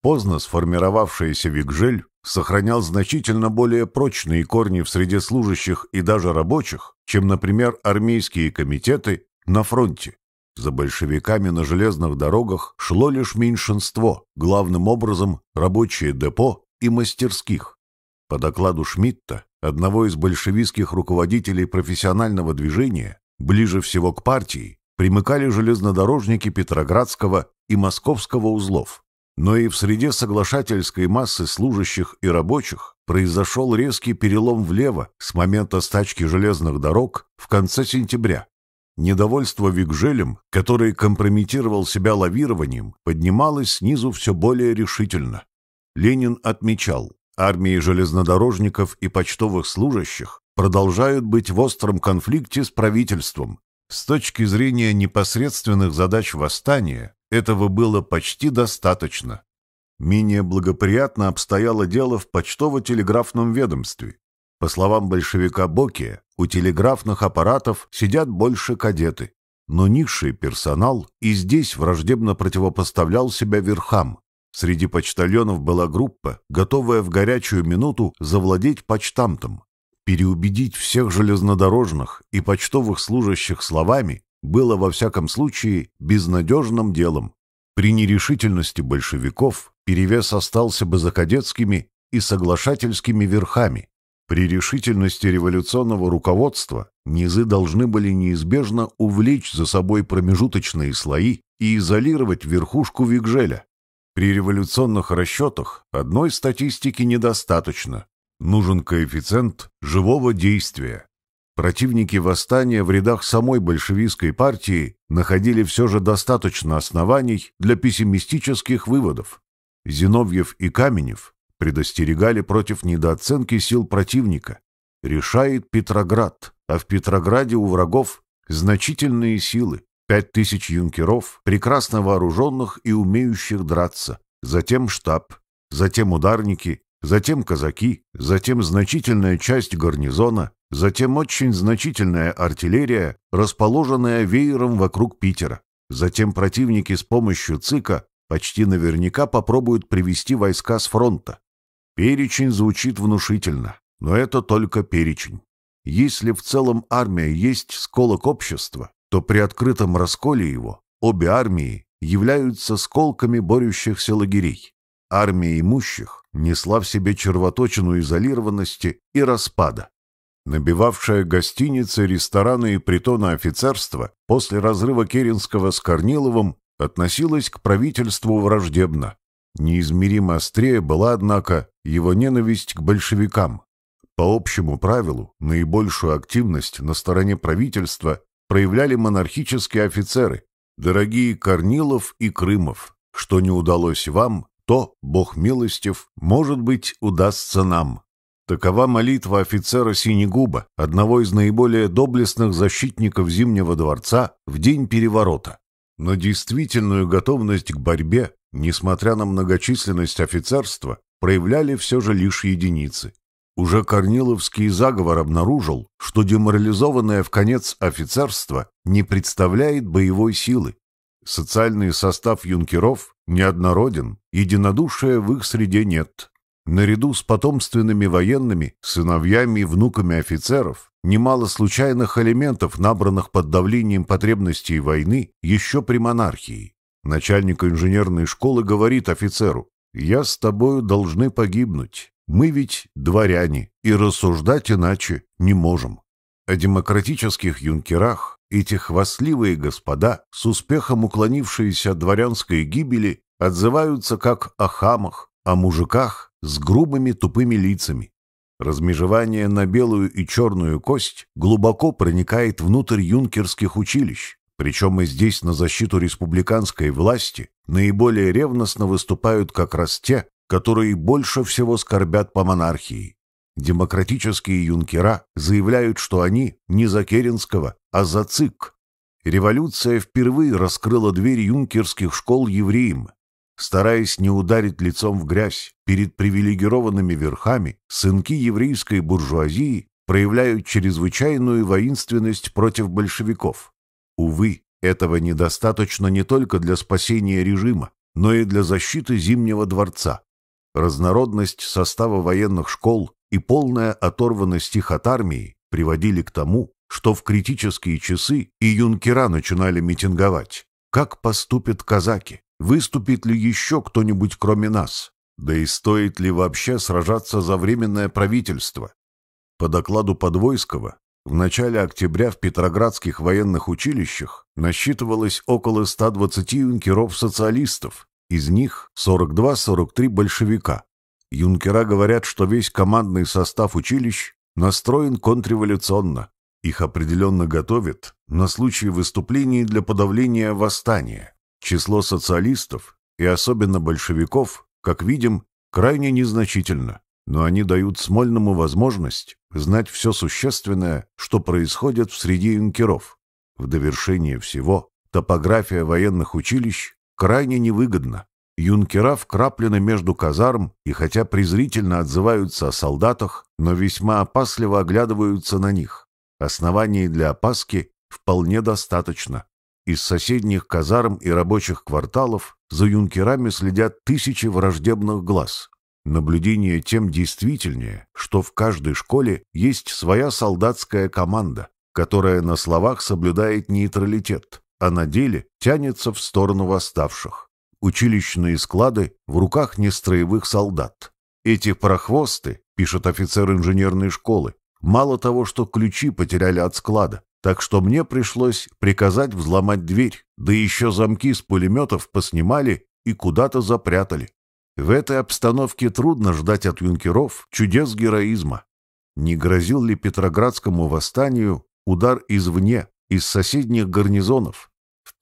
Поздно сформировавшаяся Викжель сохранял значительно более прочные корни в среде служащих и даже рабочих, чем, например, армейские комитеты на фронте. За большевиками на железных дорогах шло лишь меньшинство, главным образом рабочие депо и мастерских. По докладу Шмидта, одного из большевистских руководителей профессионального движения, ближе всего к партии, примыкали железнодорожники Петроградского и Московского узлов. Но и в среде соглашательской массы служащих и рабочих произошел резкий перелом влево с момента стачки железных дорог в конце сентября. Недовольство Викжелем, который компрометировал себя лавированием, поднималось снизу все более решительно. Ленин отмечал, Армии железнодорожников и почтовых служащих продолжают быть в остром конфликте с правительством. С точки зрения непосредственных задач восстания, этого было почти достаточно. Менее благоприятно обстояло дело в почтово-телеграфном ведомстве. По словам большевика Боки, у телеграфных аппаратов сидят больше кадеты. Но низший персонал и здесь враждебно противопоставлял себя верхам. Среди почтальонов была группа, готовая в горячую минуту завладеть почтамтом. Переубедить всех железнодорожных и почтовых служащих словами было во всяком случае безнадежным делом. При нерешительности большевиков перевес остался бы за кадетскими и соглашательскими верхами. При решительности революционного руководства низы должны были неизбежно увлечь за собой промежуточные слои и изолировать верхушку Вигжеля. При революционных расчетах одной статистики недостаточно. Нужен коэффициент живого действия. Противники восстания в рядах самой большевистской партии находили все же достаточно оснований для пессимистических выводов. Зиновьев и Каменев предостерегали против недооценки сил противника. Решает Петроград, а в Петрограде у врагов значительные силы пять тысяч юнкеров, прекрасно вооруженных и умеющих драться, затем штаб, затем ударники, затем казаки, затем значительная часть гарнизона, затем очень значительная артиллерия, расположенная веером вокруг Питера. Затем противники с помощью ЦИКа почти наверняка попробуют привести войска с фронта. Перечень звучит внушительно, но это только перечень. Если в целом армия есть сколок общества, то при открытом расколе его обе армии являются сколками борющихся лагерей. Армия имущих несла в себе червоточину изолированности и распада. Набивавшая гостиницы, рестораны и притоны офицерства после разрыва Керенского с Корниловым относилась к правительству враждебно. Неизмеримо острее была, однако, его ненависть к большевикам. По общему правилу, наибольшую активность на стороне правительства проявляли монархические офицеры, дорогие Корнилов и Крымов. Что не удалось вам, то, Бог милостив, может быть, удастся нам. Такова молитва офицера Синегуба, одного из наиболее доблестных защитников Зимнего дворца, в день переворота. На действительную готовность к борьбе, несмотря на многочисленность офицерства, проявляли все же лишь единицы. Уже Корниловский заговор обнаружил, что деморализованное в конец офицерство не представляет боевой силы. Социальный состав юнкеров неоднороден, единодушия в их среде нет. Наряду с потомственными военными, сыновьями и внуками офицеров, немало случайных элементов, набранных под давлением потребностей войны еще при монархии. Начальник инженерной школы говорит офицеру, «Я с тобою должны погибнуть. Мы ведь дворяне и рассуждать иначе не можем. О демократических юнкерах эти хвастливые господа, с успехом уклонившиеся от дворянской гибели, отзываются как о хамах, о мужиках с грубыми тупыми лицами. Размежевание на белую и черную кость глубоко проникает внутрь юнкерских училищ, причем и здесь на защиту республиканской власти наиболее ревностно выступают как раз те, которые больше всего скорбят по монархии. Демократические юнкера заявляют, что они не за Керенского, а за ЦИК. Революция впервые раскрыла дверь юнкерских школ евреям. Стараясь не ударить лицом в грязь перед привилегированными верхами, сынки еврейской буржуазии проявляют чрезвычайную воинственность против большевиков. Увы, этого недостаточно не только для спасения режима, но и для защиты Зимнего дворца. Разнородность состава военных школ и полная оторванность их от армии приводили к тому, что в критические часы и юнкера начинали митинговать. Как поступят казаки? Выступит ли еще кто-нибудь кроме нас? Да и стоит ли вообще сражаться за временное правительство? По докладу Подвойского, в начале октября в петроградских военных училищах насчитывалось около 120 юнкеров-социалистов, из них 42-43 большевика. Юнкера говорят, что весь командный состав училищ настроен контрреволюционно. Их определенно готовят на случай выступлений для подавления восстания. Число социалистов и особенно большевиков, как видим, крайне незначительно, но они дают Смольному возможность знать все существенное, что происходит в среде юнкеров. В довершение всего, топография военных училищ крайне невыгодно. Юнкера вкраплены между казарм и хотя презрительно отзываются о солдатах, но весьма опасливо оглядываются на них. Оснований для опаски вполне достаточно. Из соседних казарм и рабочих кварталов за юнкерами следят тысячи враждебных глаз. Наблюдение тем действительнее, что в каждой школе есть своя солдатская команда, которая на словах соблюдает нейтралитет, а на деле тянется в сторону восставших. Училищные склады в руках нестроевых солдат. Эти прохвосты, пишет офицер инженерной школы, мало того, что ключи потеряли от склада, так что мне пришлось приказать взломать дверь, да еще замки с пулеметов поснимали и куда-то запрятали. В этой обстановке трудно ждать от юнкеров чудес героизма. Не грозил ли Петроградскому восстанию удар извне, из соседних гарнизонов?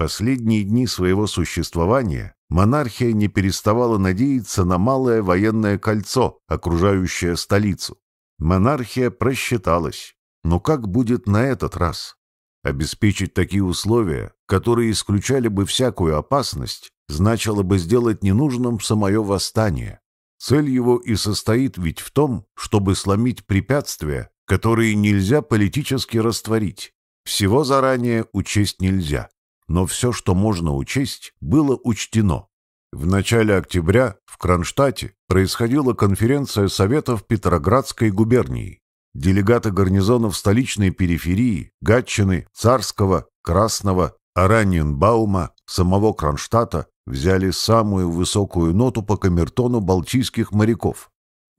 Последние дни своего существования монархия не переставала надеяться на малое военное кольцо, окружающее столицу. Монархия просчиталась. Но как будет на этот раз? Обеспечить такие условия, которые исключали бы всякую опасность, значило бы сделать ненужным самое восстание. Цель его и состоит ведь в том, чтобы сломить препятствия, которые нельзя политически растворить. Всего заранее учесть нельзя но все, что можно учесть, было учтено. В начале октября в Кронштадте происходила конференция Советов Петроградской губернии. Делегаты гарнизонов столичной периферии, Гатчины, Царского, Красного, Араньенбаума, самого Кронштадта взяли самую высокую ноту по камертону балтийских моряков.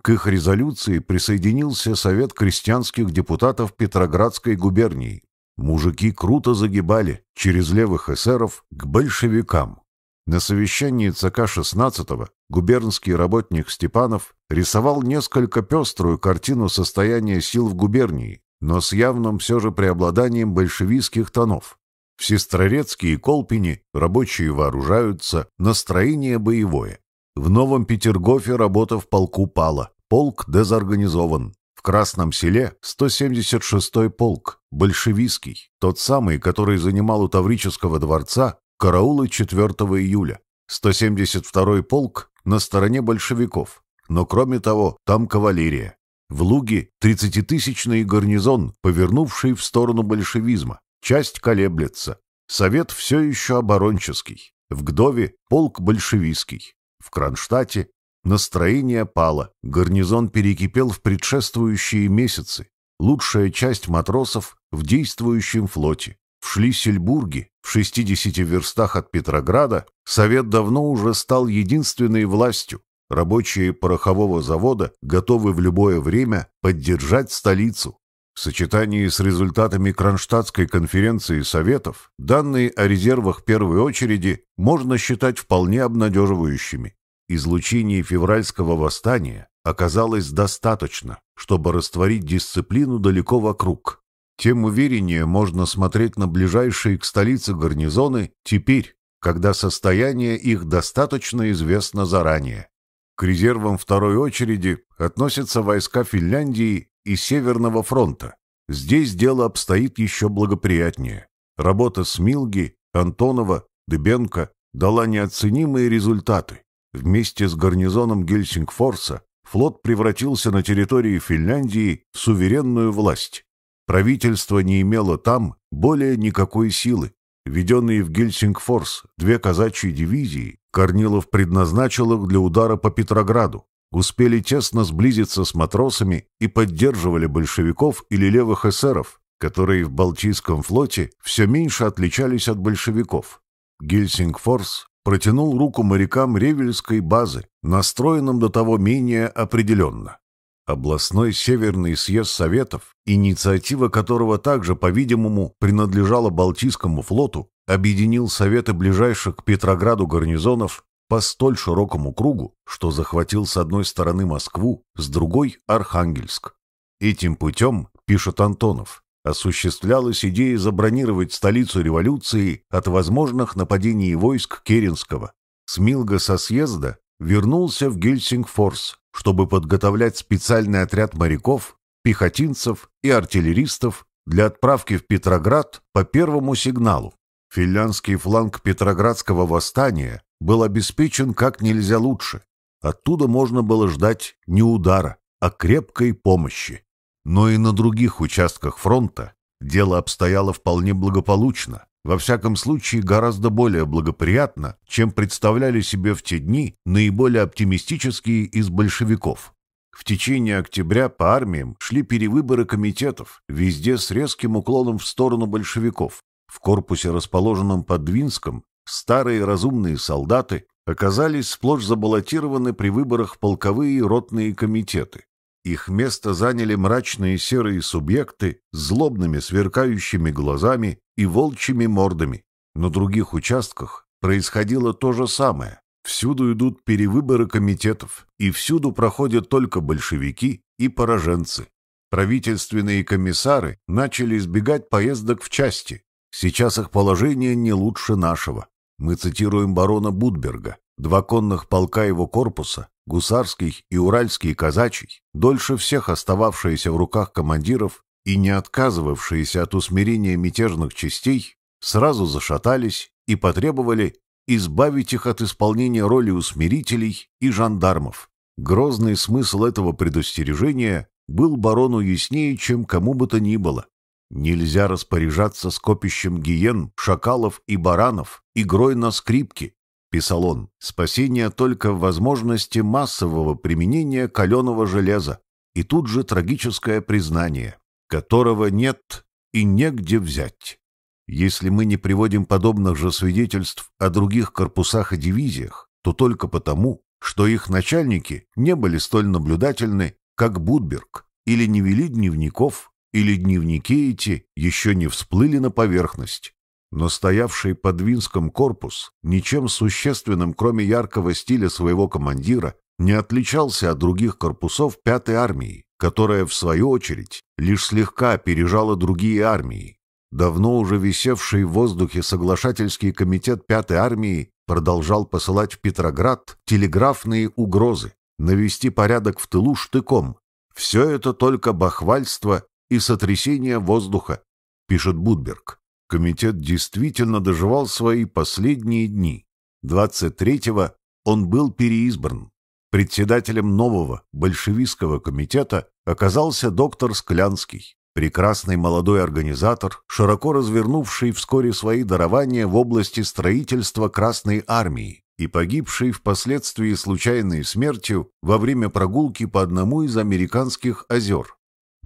К их резолюции присоединился Совет крестьянских депутатов Петроградской губернии, Мужики круто загибали через левых эсеров к большевикам. На совещании ЦК 16-го губернский работник Степанов рисовал несколько пеструю картину состояния сил в губернии, но с явным все же преобладанием большевистских тонов. В Сестрорецке и Колпине рабочие вооружаются, настроение боевое. В Новом Петергофе работа в полку пала, полк дезорганизован. В Красном селе 176-й полк, большевистский, тот самый, который занимал у Таврического дворца караулы 4 июля. 172-й полк на стороне большевиков, но кроме того, там кавалерия. В Луге 30-тысячный гарнизон, повернувший в сторону большевизма. Часть колеблется. Совет все еще оборонческий. В Гдове полк большевистский. В Кронштадте настроение пало. Гарнизон перекипел в предшествующие месяцы лучшая часть матросов в действующем флоте. В Шлиссельбурге, в 60 верстах от Петрограда, Совет давно уже стал единственной властью. Рабочие порохового завода готовы в любое время поддержать столицу. В сочетании с результатами Кронштадтской конференции Советов данные о резервах первой очереди можно считать вполне обнадеживающими. Излучение февральского восстания оказалось достаточно, чтобы растворить дисциплину далеко вокруг. Тем увереннее можно смотреть на ближайшие к столице гарнизоны теперь, когда состояние их достаточно известно заранее. К резервам второй очереди относятся войска Финляндии и Северного фронта. Здесь дело обстоит еще благоприятнее. Работа Смилги, Антонова, Дыбенко дала неоценимые результаты. Вместе с гарнизоном Гельсингфорса флот превратился на территории Финляндии в суверенную власть. Правительство не имело там более никакой силы. Введенные в Гельсингфорс две казачьи дивизии, Корнилов предназначил их для удара по Петрограду, успели тесно сблизиться с матросами и поддерживали большевиков или левых эсеров, которые в Балтийском флоте все меньше отличались от большевиков. Гельсингфорс протянул руку морякам Ревельской базы, настроенным до того менее определенно. Областной Северный съезд Советов, инициатива которого также, по-видимому, принадлежала Балтийскому флоту, объединил советы ближайших к Петрограду гарнизонов по столь широкому кругу, что захватил с одной стороны Москву, с другой – Архангельск. Этим путем, пишет Антонов, осуществлялась идея забронировать столицу революции от возможных нападений войск Керенского. Смилга со съезда вернулся в Гельсингфорс, чтобы подготовлять специальный отряд моряков, пехотинцев и артиллеристов для отправки в Петроград по первому сигналу. Финляндский фланг Петроградского восстания был обеспечен как нельзя лучше. Оттуда можно было ждать не удара, а крепкой помощи. Но и на других участках фронта дело обстояло вполне благополучно, во всяком случае гораздо более благоприятно, чем представляли себе в те дни наиболее оптимистические из большевиков. В течение октября по армиям шли перевыборы комитетов, везде с резким уклоном в сторону большевиков. В корпусе, расположенном под Двинском, старые разумные солдаты оказались сплошь забаллотированы при выборах полковые и ротные комитеты. Их место заняли мрачные серые субъекты с злобными сверкающими глазами и волчьими мордами. На других участках происходило то же самое. Всюду идут перевыборы комитетов, и всюду проходят только большевики и пораженцы. Правительственные комиссары начали избегать поездок в части. Сейчас их положение не лучше нашего. Мы цитируем барона Будберга. Два конных полка его корпуса гусарский и уральский казачий, дольше всех остававшиеся в руках командиров и не отказывавшиеся от усмирения мятежных частей, сразу зашатались и потребовали избавить их от исполнения роли усмирителей и жандармов. Грозный смысл этого предостережения был барону яснее, чем кому бы то ни было. Нельзя распоряжаться скопищем гиен, шакалов и баранов, игрой на скрипке, писал он, спасение только в возможности массового применения каленого железа. И тут же трагическое признание, которого нет и негде взять. Если мы не приводим подобных же свидетельств о других корпусах и дивизиях, то только потому, что их начальники не были столь наблюдательны, как Будберг, или не вели дневников, или дневники эти еще не всплыли на поверхность но стоявший под Винском корпус ничем существенным, кроме яркого стиля своего командира, не отличался от других корпусов Пятой армии, которая, в свою очередь, лишь слегка опережала другие армии. Давно уже висевший в воздухе соглашательский комитет Пятой армии продолжал посылать в Петроград телеграфные угрозы, навести порядок в тылу штыком. Все это только бахвальство и сотрясение воздуха, пишет Будберг комитет действительно доживал свои последние дни. 23-го он был переизбран. Председателем нового большевистского комитета оказался доктор Склянский, прекрасный молодой организатор, широко развернувший вскоре свои дарования в области строительства Красной Армии и погибший впоследствии случайной смертью во время прогулки по одному из американских озер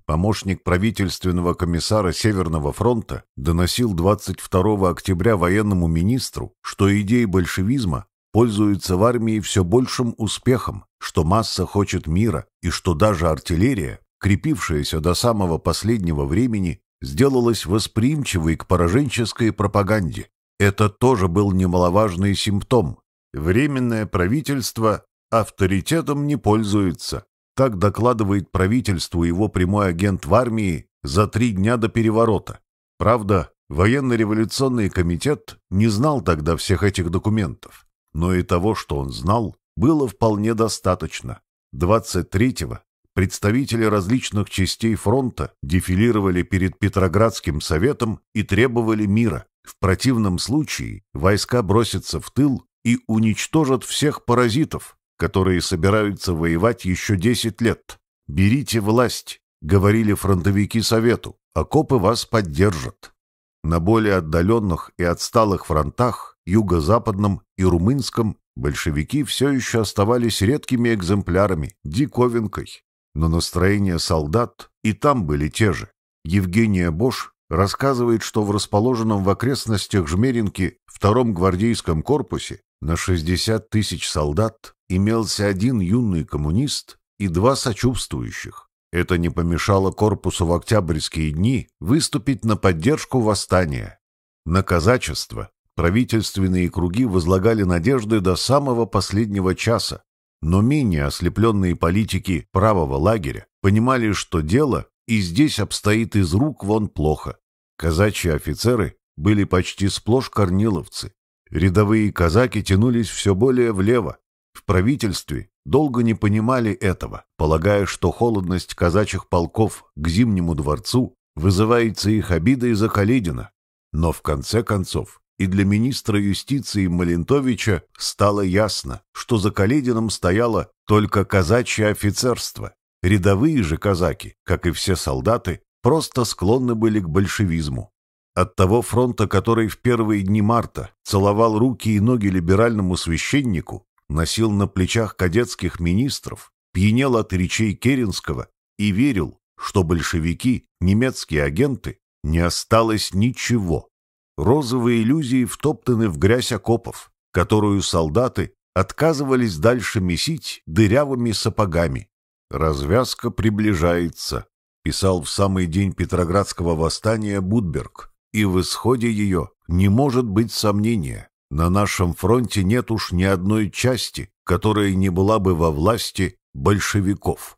помощник правительственного комиссара Северного фронта, доносил 22 октября военному министру, что идеи большевизма пользуются в армии все большим успехом, что масса хочет мира и что даже артиллерия, крепившаяся до самого последнего времени, сделалась восприимчивой к пораженческой пропаганде. Это тоже был немаловажный симптом. Временное правительство авторитетом не пользуется, так докладывает правительству его прямой агент в армии за три дня до переворота. Правда, военно-революционный комитет не знал тогда всех этих документов, но и того, что он знал, было вполне достаточно. 23-го представители различных частей фронта дефилировали перед Петроградским советом и требовали мира. В противном случае войска бросятся в тыл и уничтожат всех паразитов, которые собираются воевать еще 10 лет. Берите власть, говорили фронтовики Совету, окопы вас поддержат. На более отдаленных и отсталых фронтах, юго-западном и румынском, большевики все еще оставались редкими экземплярами, диковинкой. Но настроение солдат и там были те же. Евгения Бош рассказывает, что в расположенном в окрестностях Жмеринки втором гвардейском корпусе на 60 тысяч солдат имелся один юный коммунист и два сочувствующих. Это не помешало корпусу в октябрьские дни выступить на поддержку восстания. На казачество правительственные круги возлагали надежды до самого последнего часа, но менее ослепленные политики правого лагеря понимали, что дело и здесь обстоит из рук вон плохо. Казачьи офицеры были почти сплошь корниловцы. Рядовые казаки тянулись все более влево, в правительстве долго не понимали этого, полагая, что холодность казачьих полков к Зимнему дворцу вызывается их обидой за Каледина. Но в конце концов и для министра юстиции Малентовича стало ясно, что за Каледином стояло только казачье офицерство. Рядовые же казаки, как и все солдаты, просто склонны были к большевизму. От того фронта, который в первые дни марта целовал руки и ноги либеральному священнику, носил на плечах кадетских министров, пьянел от речей Керенского и верил, что большевики, немецкие агенты, не осталось ничего. Розовые иллюзии втоптаны в грязь окопов, которую солдаты отказывались дальше месить дырявыми сапогами. «Развязка приближается», — писал в самый день Петроградского восстания Будберг, «и в исходе ее не может быть сомнения. На нашем фронте нет уж ни одной части, которая не была бы во власти большевиков.